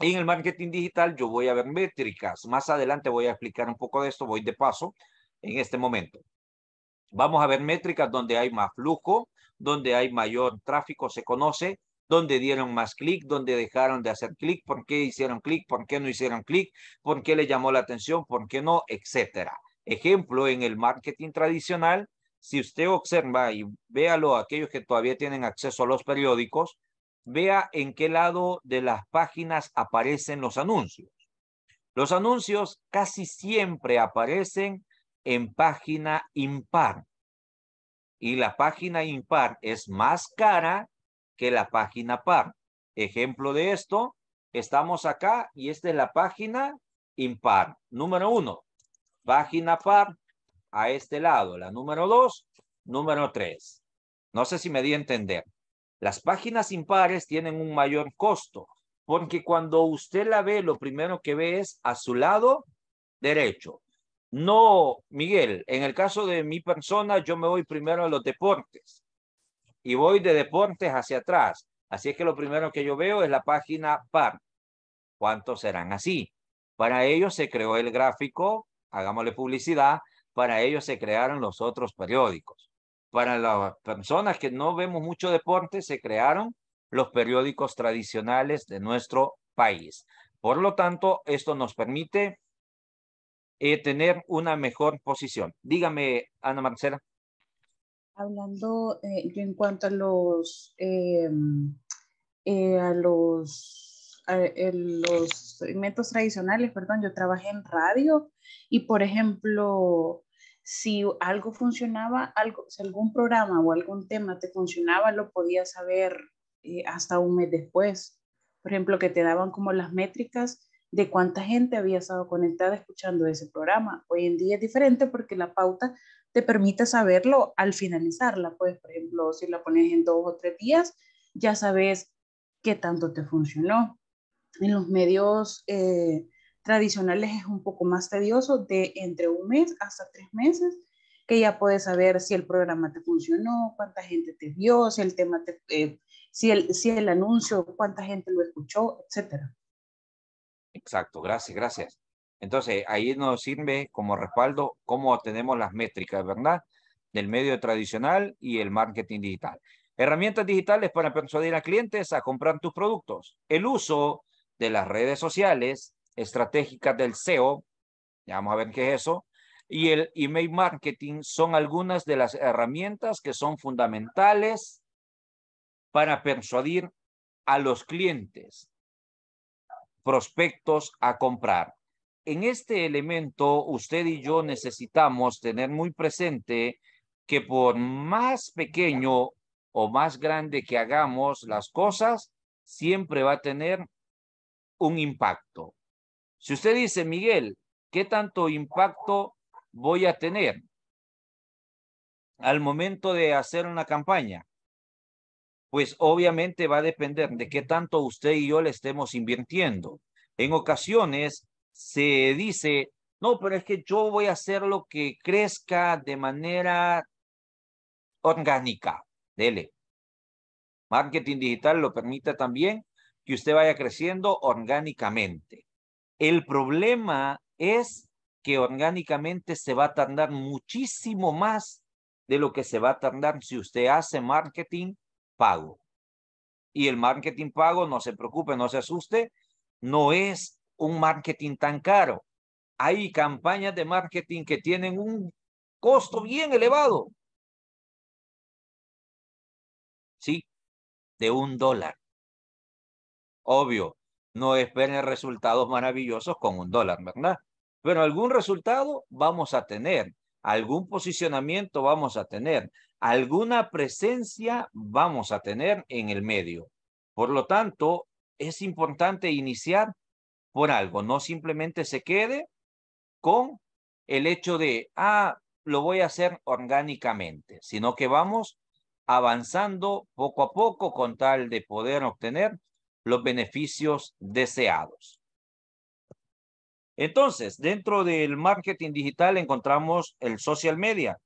en el marketing digital yo voy a ver métricas. Más adelante voy a explicar un poco de esto, voy de paso en este momento. Vamos a ver métricas donde hay más flujo, donde hay mayor tráfico, se conoce, donde dieron más clic, donde dejaron de hacer clic, por qué hicieron clic, por qué no hicieron clic, por qué le llamó la atención, por qué no, etcétera. Ejemplo, en el marketing tradicional, si usted observa y véalo aquellos que todavía tienen acceso a los periódicos, vea en qué lado de las páginas aparecen los anuncios. Los anuncios casi siempre aparecen en página impar. Y la página impar es más cara que la página par. Ejemplo de esto, estamos acá y esta es la página impar. Número uno, página par a este lado, la número dos, número tres. No sé si me di a entender. Las páginas impares tienen un mayor costo, porque cuando usted la ve, lo primero que ve es a su lado derecho. No, Miguel, en el caso de mi persona, yo me voy primero a los deportes y voy de deportes hacia atrás. Así es que lo primero que yo veo es la página par. ¿Cuántos serán así? Para ello se creó el gráfico, hagámosle publicidad, para ellos se crearon los otros periódicos. Para las personas que no vemos mucho deporte, se crearon los periódicos tradicionales de nuestro país. Por lo tanto, esto nos permite eh, tener una mejor posición. Dígame, Ana Marcela. Hablando eh, yo en cuanto a los, eh, a los, los segmentos tradicionales, perdón, yo trabajé en radio y, por ejemplo, si algo funcionaba, algo, si algún programa o algún tema te funcionaba, lo podías saber eh, hasta un mes después. Por ejemplo, que te daban como las métricas de cuánta gente había estado conectada escuchando ese programa. Hoy en día es diferente porque la pauta te permite saberlo al finalizarla. Pues, por ejemplo, si la pones en dos o tres días, ya sabes qué tanto te funcionó. En los medios... Eh, Tradicionales es un poco más tedioso, de entre un mes hasta tres meses, que ya puedes saber si el programa te funcionó, cuánta gente te vio, si el tema te, eh, si, el, si el anuncio, cuánta gente lo escuchó, etcétera. Exacto, gracias, gracias. Entonces, ahí nos sirve como respaldo cómo tenemos las métricas, ¿verdad? Del medio tradicional y el marketing digital. Herramientas digitales para persuadir a clientes a comprar tus productos. El uso de las redes sociales Estratégica del SEO, ya vamos a ver qué es eso, y el email marketing son algunas de las herramientas que son fundamentales para persuadir a los clientes prospectos a comprar. En este elemento, usted y yo necesitamos tener muy presente que por más pequeño o más grande que hagamos las cosas, siempre va a tener un impacto. Si usted dice, Miguel, ¿qué tanto impacto voy a tener al momento de hacer una campaña? Pues obviamente va a depender de qué tanto usted y yo le estemos invirtiendo. En ocasiones se dice, no, pero es que yo voy a hacer lo que crezca de manera orgánica. Dele. Marketing digital lo permite también que usted vaya creciendo orgánicamente. El problema es que orgánicamente se va a tardar muchísimo más de lo que se va a tardar si usted hace marketing pago. Y el marketing pago, no se preocupe, no se asuste, no es un marketing tan caro. Hay campañas de marketing que tienen un costo bien elevado. Sí, de un dólar. Obvio, no esperen resultados maravillosos con un dólar, ¿verdad? Pero algún resultado vamos a tener, algún posicionamiento vamos a tener, alguna presencia vamos a tener en el medio. Por lo tanto, es importante iniciar por algo, no simplemente se quede con el hecho de, ah, lo voy a hacer orgánicamente, sino que vamos avanzando poco a poco con tal de poder obtener los beneficios deseados. Entonces, dentro del marketing digital encontramos el social media.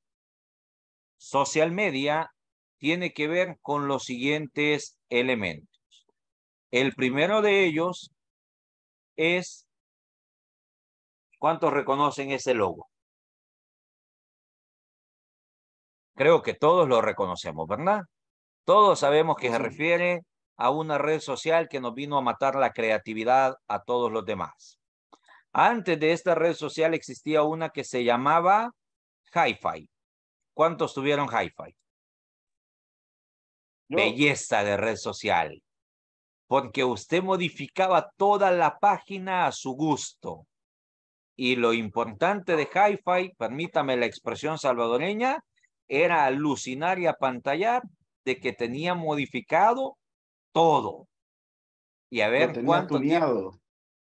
Social media tiene que ver con los siguientes elementos. El primero de ellos es, ¿cuántos reconocen ese logo? Creo que todos lo reconocemos, ¿verdad? Todos sabemos que se refiere a una red social que nos vino a matar la creatividad a todos los demás. Antes de esta red social existía una que se llamaba Hi-Fi. ¿Cuántos tuvieron Hi-Fi? Belleza de red social. Porque usted modificaba toda la página a su gusto. Y lo importante de Hi-Fi, permítame la expresión salvadoreña, era alucinar y apantallar de que tenía modificado todo. Y a ver lo cuánto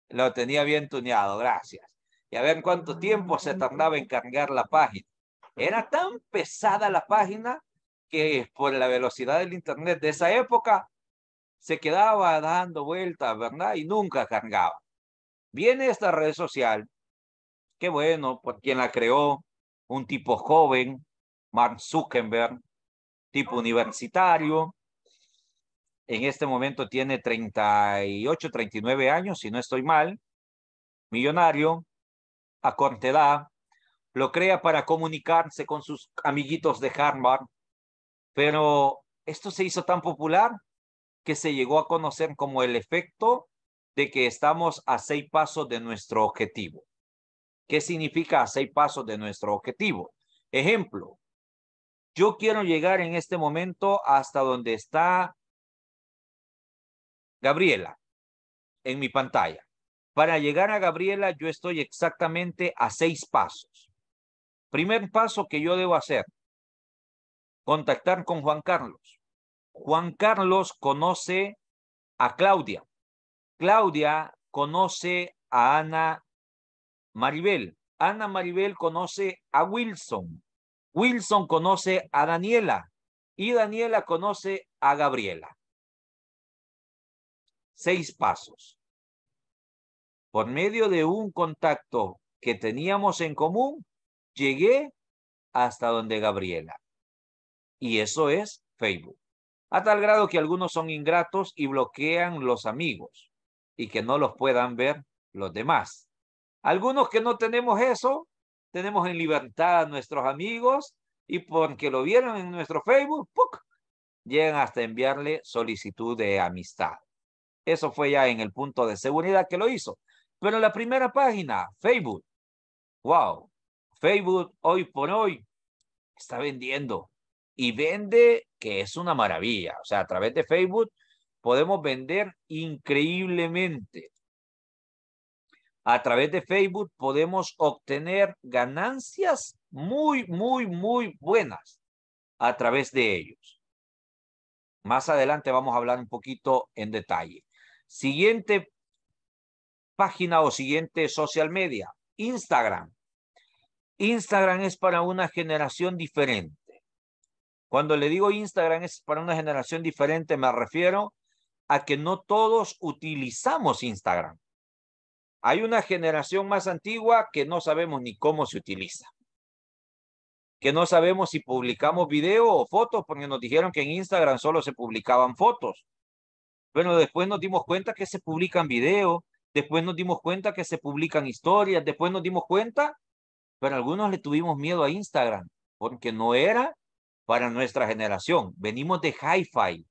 Lo tenía bien tuñado gracias. Y a ver cuánto tiempo se tardaba en cargar la página. Era tan pesada la página que por la velocidad del Internet de esa época se quedaba dando vueltas, ¿verdad? Y nunca cargaba. Viene esta red social, qué bueno, por pues, quien la creó, un tipo joven, Mark Zuckerberg, tipo universitario, en este momento tiene 38, 39 años, si no estoy mal. Millonario, a corta edad. Lo crea para comunicarse con sus amiguitos de Harvard. Pero esto se hizo tan popular que se llegó a conocer como el efecto de que estamos a seis pasos de nuestro objetivo. ¿Qué significa a seis pasos de nuestro objetivo? Ejemplo, yo quiero llegar en este momento hasta donde está Gabriela, en mi pantalla. Para llegar a Gabriela, yo estoy exactamente a seis pasos. Primer paso que yo debo hacer, contactar con Juan Carlos. Juan Carlos conoce a Claudia. Claudia conoce a Ana Maribel. Ana Maribel conoce a Wilson. Wilson conoce a Daniela y Daniela conoce a Gabriela seis pasos. Por medio de un contacto que teníamos en común, llegué hasta donde Gabriela. Y eso es Facebook. A tal grado que algunos son ingratos y bloquean los amigos y que no los puedan ver los demás. Algunos que no tenemos eso, tenemos en libertad a nuestros amigos y porque lo vieron en nuestro Facebook, ¡puc! llegan hasta enviarle solicitud de amistad. Eso fue ya en el punto de seguridad que lo hizo. Pero la primera página, Facebook. Wow. Facebook hoy por hoy está vendiendo y vende que es una maravilla. O sea, a través de Facebook podemos vender increíblemente. A través de Facebook podemos obtener ganancias muy, muy, muy buenas a través de ellos. Más adelante vamos a hablar un poquito en detalle. Siguiente página o siguiente social media, Instagram. Instagram es para una generación diferente. Cuando le digo Instagram es para una generación diferente, me refiero a que no todos utilizamos Instagram. Hay una generación más antigua que no sabemos ni cómo se utiliza. Que no sabemos si publicamos video o fotos porque nos dijeron que en Instagram solo se publicaban fotos. Bueno, después nos dimos cuenta que se publican videos, después nos dimos cuenta que se publican historias, después nos dimos cuenta, pero algunos le tuvimos miedo a Instagram, porque no era para nuestra generación. Venimos de hi-fi.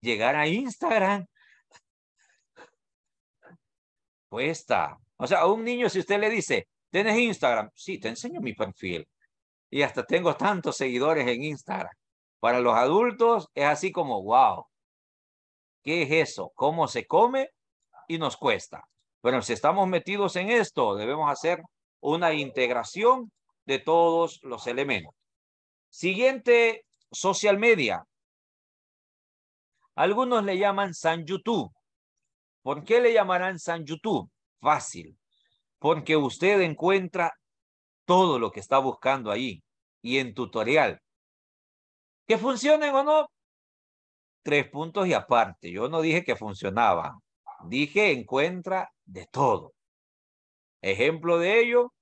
Llegar a Instagram [laughs] cuesta. O sea, a un niño, si usted le dice, ¿tienes Instagram? Sí, te enseño mi perfil. Y hasta tengo tantos seguidores en Instagram. Para los adultos es así como, wow. ¿Qué es eso? ¿Cómo se come? Y nos cuesta. Bueno, si estamos metidos en esto, debemos hacer una integración de todos los elementos. Siguiente, social media. Algunos le llaman San YouTube. ¿Por qué le llamarán San YouTube? Fácil, porque usted encuentra todo lo que está buscando ahí y en tutorial. Que funcionen o no, tres puntos y aparte. Yo no dije que funcionaba. Dije encuentra de todo. Ejemplo de ello,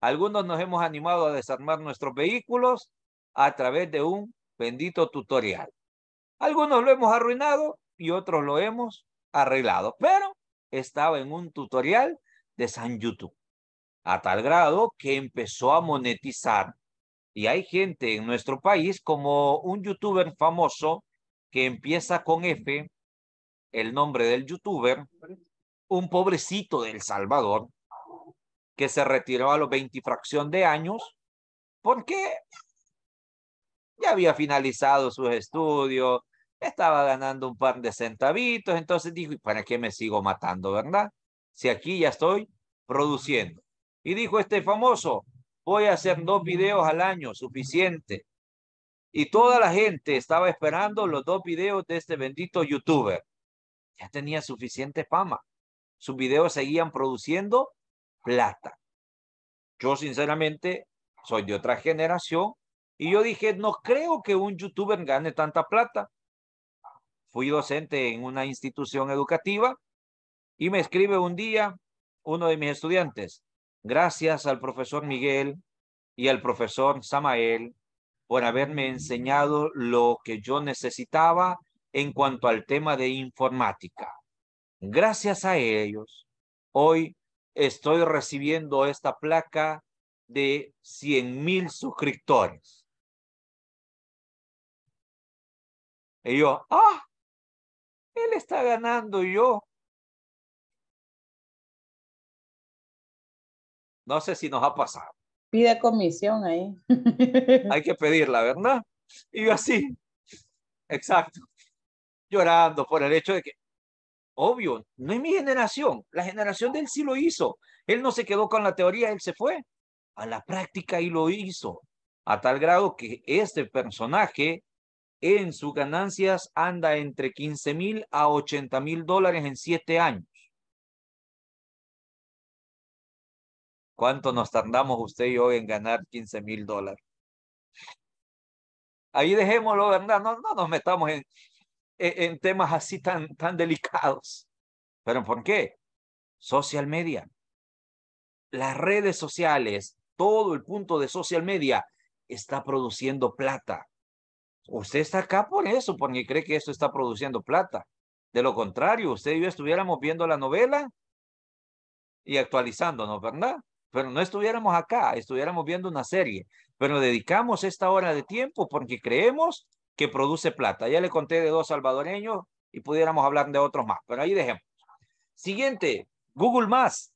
algunos nos hemos animado a desarmar nuestros vehículos a través de un bendito tutorial. Algunos lo hemos arruinado y otros lo hemos arreglado, pero estaba en un tutorial de San YouTube, a tal grado que empezó a monetizar. Y hay gente en nuestro país como un youtuber famoso que empieza con F, el nombre del youtuber, un pobrecito del Salvador que se retiró a los 20 fracción de años porque ya había finalizado sus estudios, estaba ganando un par de centavitos, entonces dijo, ¿y para qué me sigo matando, verdad? Si aquí ya estoy produciendo. Y dijo este famoso, voy a hacer dos videos al año, suficiente. Y toda la gente estaba esperando los dos videos de este bendito youtuber. Ya tenía suficiente fama. Sus videos seguían produciendo plata. Yo sinceramente soy de otra generación y yo dije, no creo que un youtuber gane tanta plata. Fui docente en una institución educativa y me escribe un día uno de mis estudiantes, gracias al profesor Miguel y al profesor Samael por haberme enseñado lo que yo necesitaba en cuanto al tema de informática. Gracias a ellos, hoy estoy recibiendo esta placa de 100 mil suscriptores. Y yo, ah, él está ganando yo. No sé si nos ha pasado. Pide comisión ahí. Hay que pedirla, ¿verdad? Y así, exacto, llorando por el hecho de que, obvio, no es mi generación, la generación de él sí lo hizo. Él no se quedó con la teoría, él se fue a la práctica y lo hizo, a tal grado que este personaje en sus ganancias anda entre 15 mil a 80 mil dólares en siete años. ¿Cuánto nos tardamos usted y yo en ganar 15 mil dólares? Ahí dejémoslo, ¿verdad? No, no nos metamos en, en, temas así tan, tan delicados. ¿Pero por qué? Social media. Las redes sociales, todo el punto de social media está produciendo plata. Usted está acá por eso, porque cree que esto está produciendo plata. De lo contrario, usted y yo estuviéramos viendo la novela y actualizándonos, ¿verdad? pero no estuviéramos acá, estuviéramos viendo una serie, pero dedicamos esta hora de tiempo porque creemos que produce plata. Ya le conté de dos salvadoreños y pudiéramos hablar de otros más, pero ahí dejemos. Siguiente, Google Más.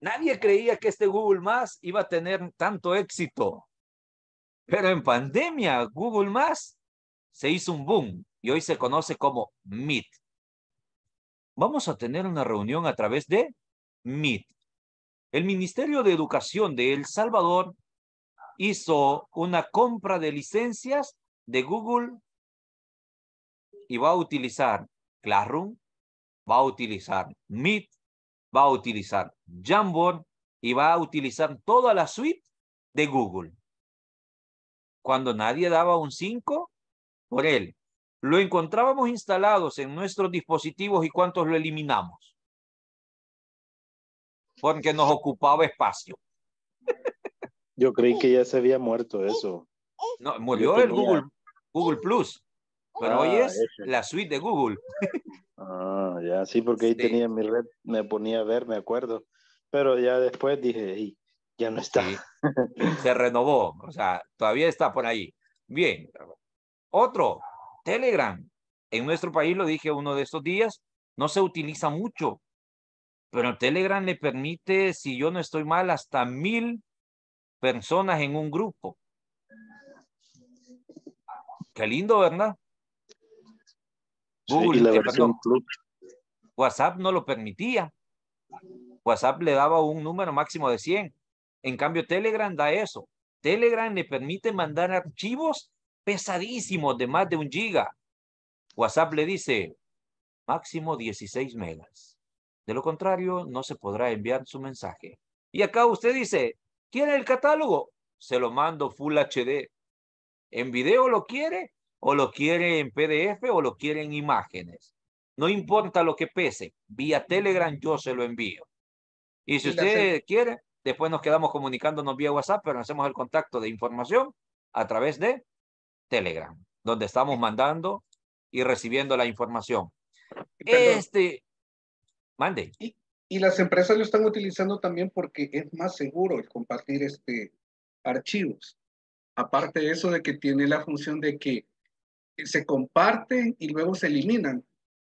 Nadie creía que este Google Más iba a tener tanto éxito, pero en pandemia Google Más se hizo un boom y hoy se conoce como Meet. Vamos a tener una reunión a través de Meet. El Ministerio de Educación de El Salvador hizo una compra de licencias de Google y va a utilizar Classroom, va a utilizar Meet, va a utilizar Jamboard y va a utilizar toda la suite de Google. Cuando nadie daba un 5 por él, lo encontrábamos instalados en nuestros dispositivos y cuántos lo eliminamos porque nos ocupaba espacio. Yo creí que ya se había muerto eso. No, murió el Google, Google Plus. Pero hoy ah, es la suite de Google. Ah, ya, sí, porque ahí tenía mi red, me ponía a ver, me acuerdo. Pero ya después dije, ya no está. Se renovó, o sea, todavía está por ahí. Bien. Otro, Telegram. En nuestro país, lo dije uno de estos días, no se utiliza mucho pero Telegram le permite, si yo no estoy mal, hasta mil personas en un grupo. Qué lindo, ¿verdad? WhatsApp no lo permitía. WhatsApp le daba un número máximo de 100. En cambio, Telegram da eso. Telegram le permite mandar archivos pesadísimos de más de un giga. WhatsApp le dice máximo 16 megas. De lo contrario, no se podrá enviar su mensaje. Y acá usted dice, ¿quiere el catálogo? Se lo mando Full HD. ¿En video lo quiere? ¿O lo quiere en PDF? ¿O lo quiere en imágenes? No importa lo que pese, vía Telegram yo se lo envío. Y si usted quiere, después nos quedamos comunicándonos vía WhatsApp, pero hacemos el contacto de información a través de Telegram, donde estamos mandando y recibiendo la información. Este, y, las empresas lo están utilizando también porque es más seguro el compartir este, archivos. Aparte de eso, de que tiene la función de que se comparten y luego se eliminan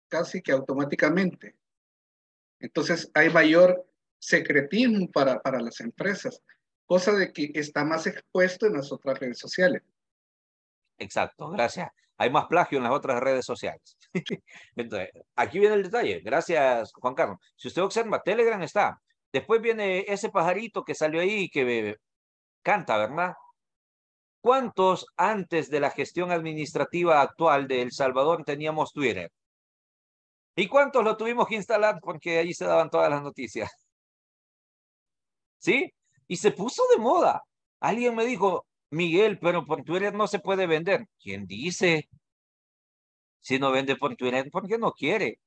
casi que automáticamente. Entonces hay mayor secretismo para, para las empresas, cosa de que está más expuesto en las otras redes sociales. Exacto, gracias hay más plagio en las otras redes sociales. [laughs] Entonces, aquí viene el detalle. Gracias, Juan Carlos. Si usted observa, Telegram está. Después viene ese pajarito que salió ahí y que canta, ¿verdad? ¿Cuántos antes de la gestión administrativa actual de El Salvador teníamos Twitter? ¿Y cuántos lo tuvimos que instalar porque allí se daban todas las noticias? ¿Sí? Y se puso de moda. Alguien me dijo, Miguel, pero por Twitter no se puede vender. ¿Quién dice? Si no vende por Twitter, ¿por qué no quiere?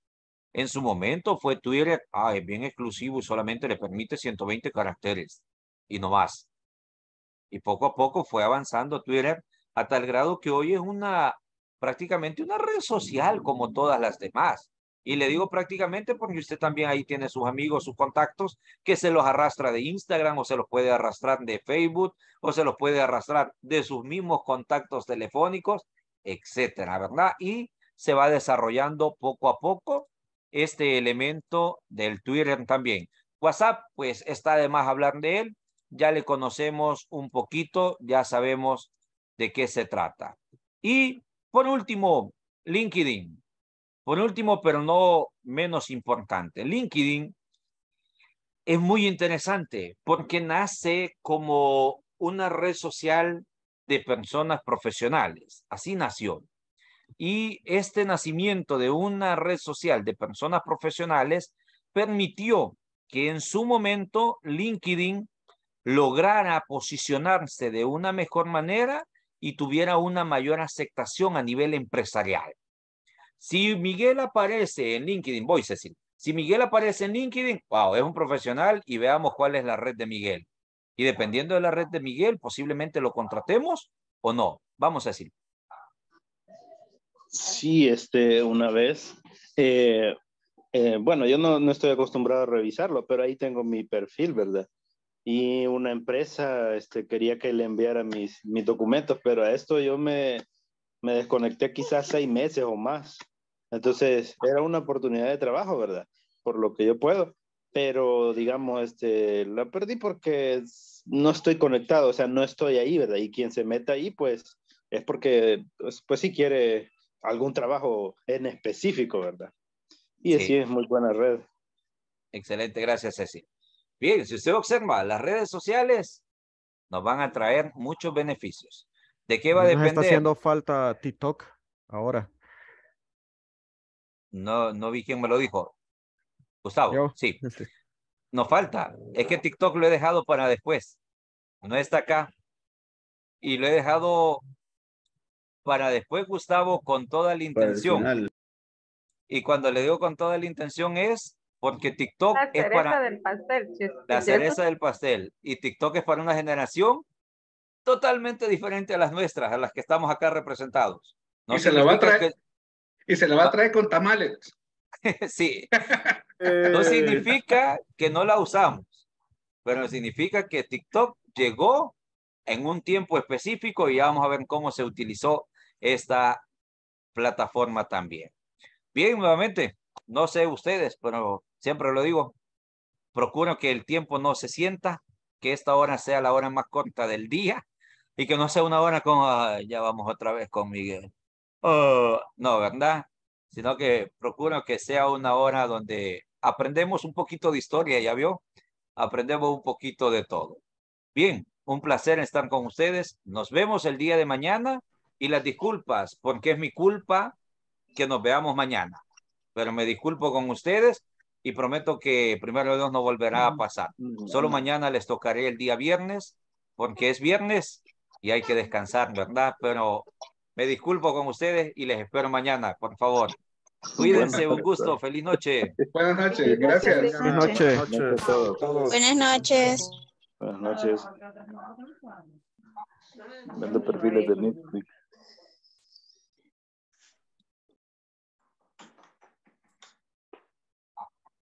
En su momento fue Twitter, ah, es bien exclusivo y solamente le permite 120 caracteres y no más. Y poco a poco fue avanzando Twitter a tal grado que hoy es una prácticamente una red social como todas las demás. Y le digo prácticamente porque usted también ahí tiene sus amigos, sus contactos, que se los arrastra de Instagram o se los puede arrastrar de Facebook o se los puede arrastrar de sus mismos contactos telefónicos, etcétera, ¿verdad? Y se va desarrollando poco a poco este elemento del Twitter también. WhatsApp, pues está de más hablar de él. Ya le conocemos un poquito, ya sabemos de qué se trata. Y por último, LinkedIn. Por último, pero no menos importante, LinkedIn es muy interesante porque nace como una red social de personas profesionales. Así nació. Y este nacimiento de una red social de personas profesionales permitió que en su momento LinkedIn lograra posicionarse de una mejor manera y tuviera una mayor aceptación a nivel empresarial. Si Miguel aparece en LinkedIn, voy Cecil, si Miguel aparece en LinkedIn, wow, es un profesional y veamos cuál es la red de Miguel. Y dependiendo de la red de Miguel, posiblemente lo contratemos o no. Vamos a decir. Sí, este, una vez. Eh, eh, bueno, yo no, no, estoy acostumbrado a revisarlo, pero ahí tengo mi perfil, ¿verdad? Y una empresa este, quería que le enviara mis, mis documentos, pero a esto yo me, me desconecté quizás seis meses o más. Entonces, era una oportunidad de trabajo, ¿verdad? Por lo que yo puedo. Pero, digamos, este, la perdí porque no estoy conectado, o sea, no estoy ahí, ¿verdad? Y quien se meta ahí, pues, es porque, pues, pues sí quiere algún trabajo en específico, ¿verdad? Y así es muy buena red. Excelente, gracias, Ceci. Bien, si usted observa, las redes sociales nos van a traer muchos beneficios. ¿De qué va a depender? depender? está haciendo falta TikTok ahora. No, no vi quién me lo dijo. Gustavo, sí. Este. No falta. Es que TikTok lo he dejado para después. No está acá. Y lo he dejado para después, Gustavo, con toda la intención. Y cuando le digo con toda la intención es porque TikTok es para La cereza del pastel, la cereza del pastel y TikTok es para una generación totalmente diferente a las nuestras, a las que estamos acá representados. No y, se la va a traer, y se la va a ah. traer con tamales. [laughs] sí. Eh, no significa que no la usamos, pero significa que TikTok llegó en un tiempo específico y ya vamos a ver cómo se utilizó esta plataforma también. Bien, nuevamente, no sé ustedes, pero siempre lo digo, procuro que el tiempo no se sienta, que esta hora sea la hora más corta del día y que no sea una hora con, ah, ya vamos otra vez con Miguel. Oh, no, ¿verdad? Sino que procuro que sea una hora donde aprendemos un poquito de historia, ya vio, aprendemos un poquito de todo. Bien, un placer estar con ustedes. Nos vemos el día de mañana y las disculpas, porque es mi culpa que nos veamos mañana. Pero me disculpo con ustedes y prometo que primero Dios no volverá a pasar. Solo mañana les tocaré el día viernes, porque es viernes y hay que descansar, ¿verdad? Pero me disculpo con ustedes y les espero mañana, por favor. Cuídense, un gusto, feliz noche. Buenas noches, gracias. Buenas noches. Buenas noches. Buenas noches. Vendo perfiles de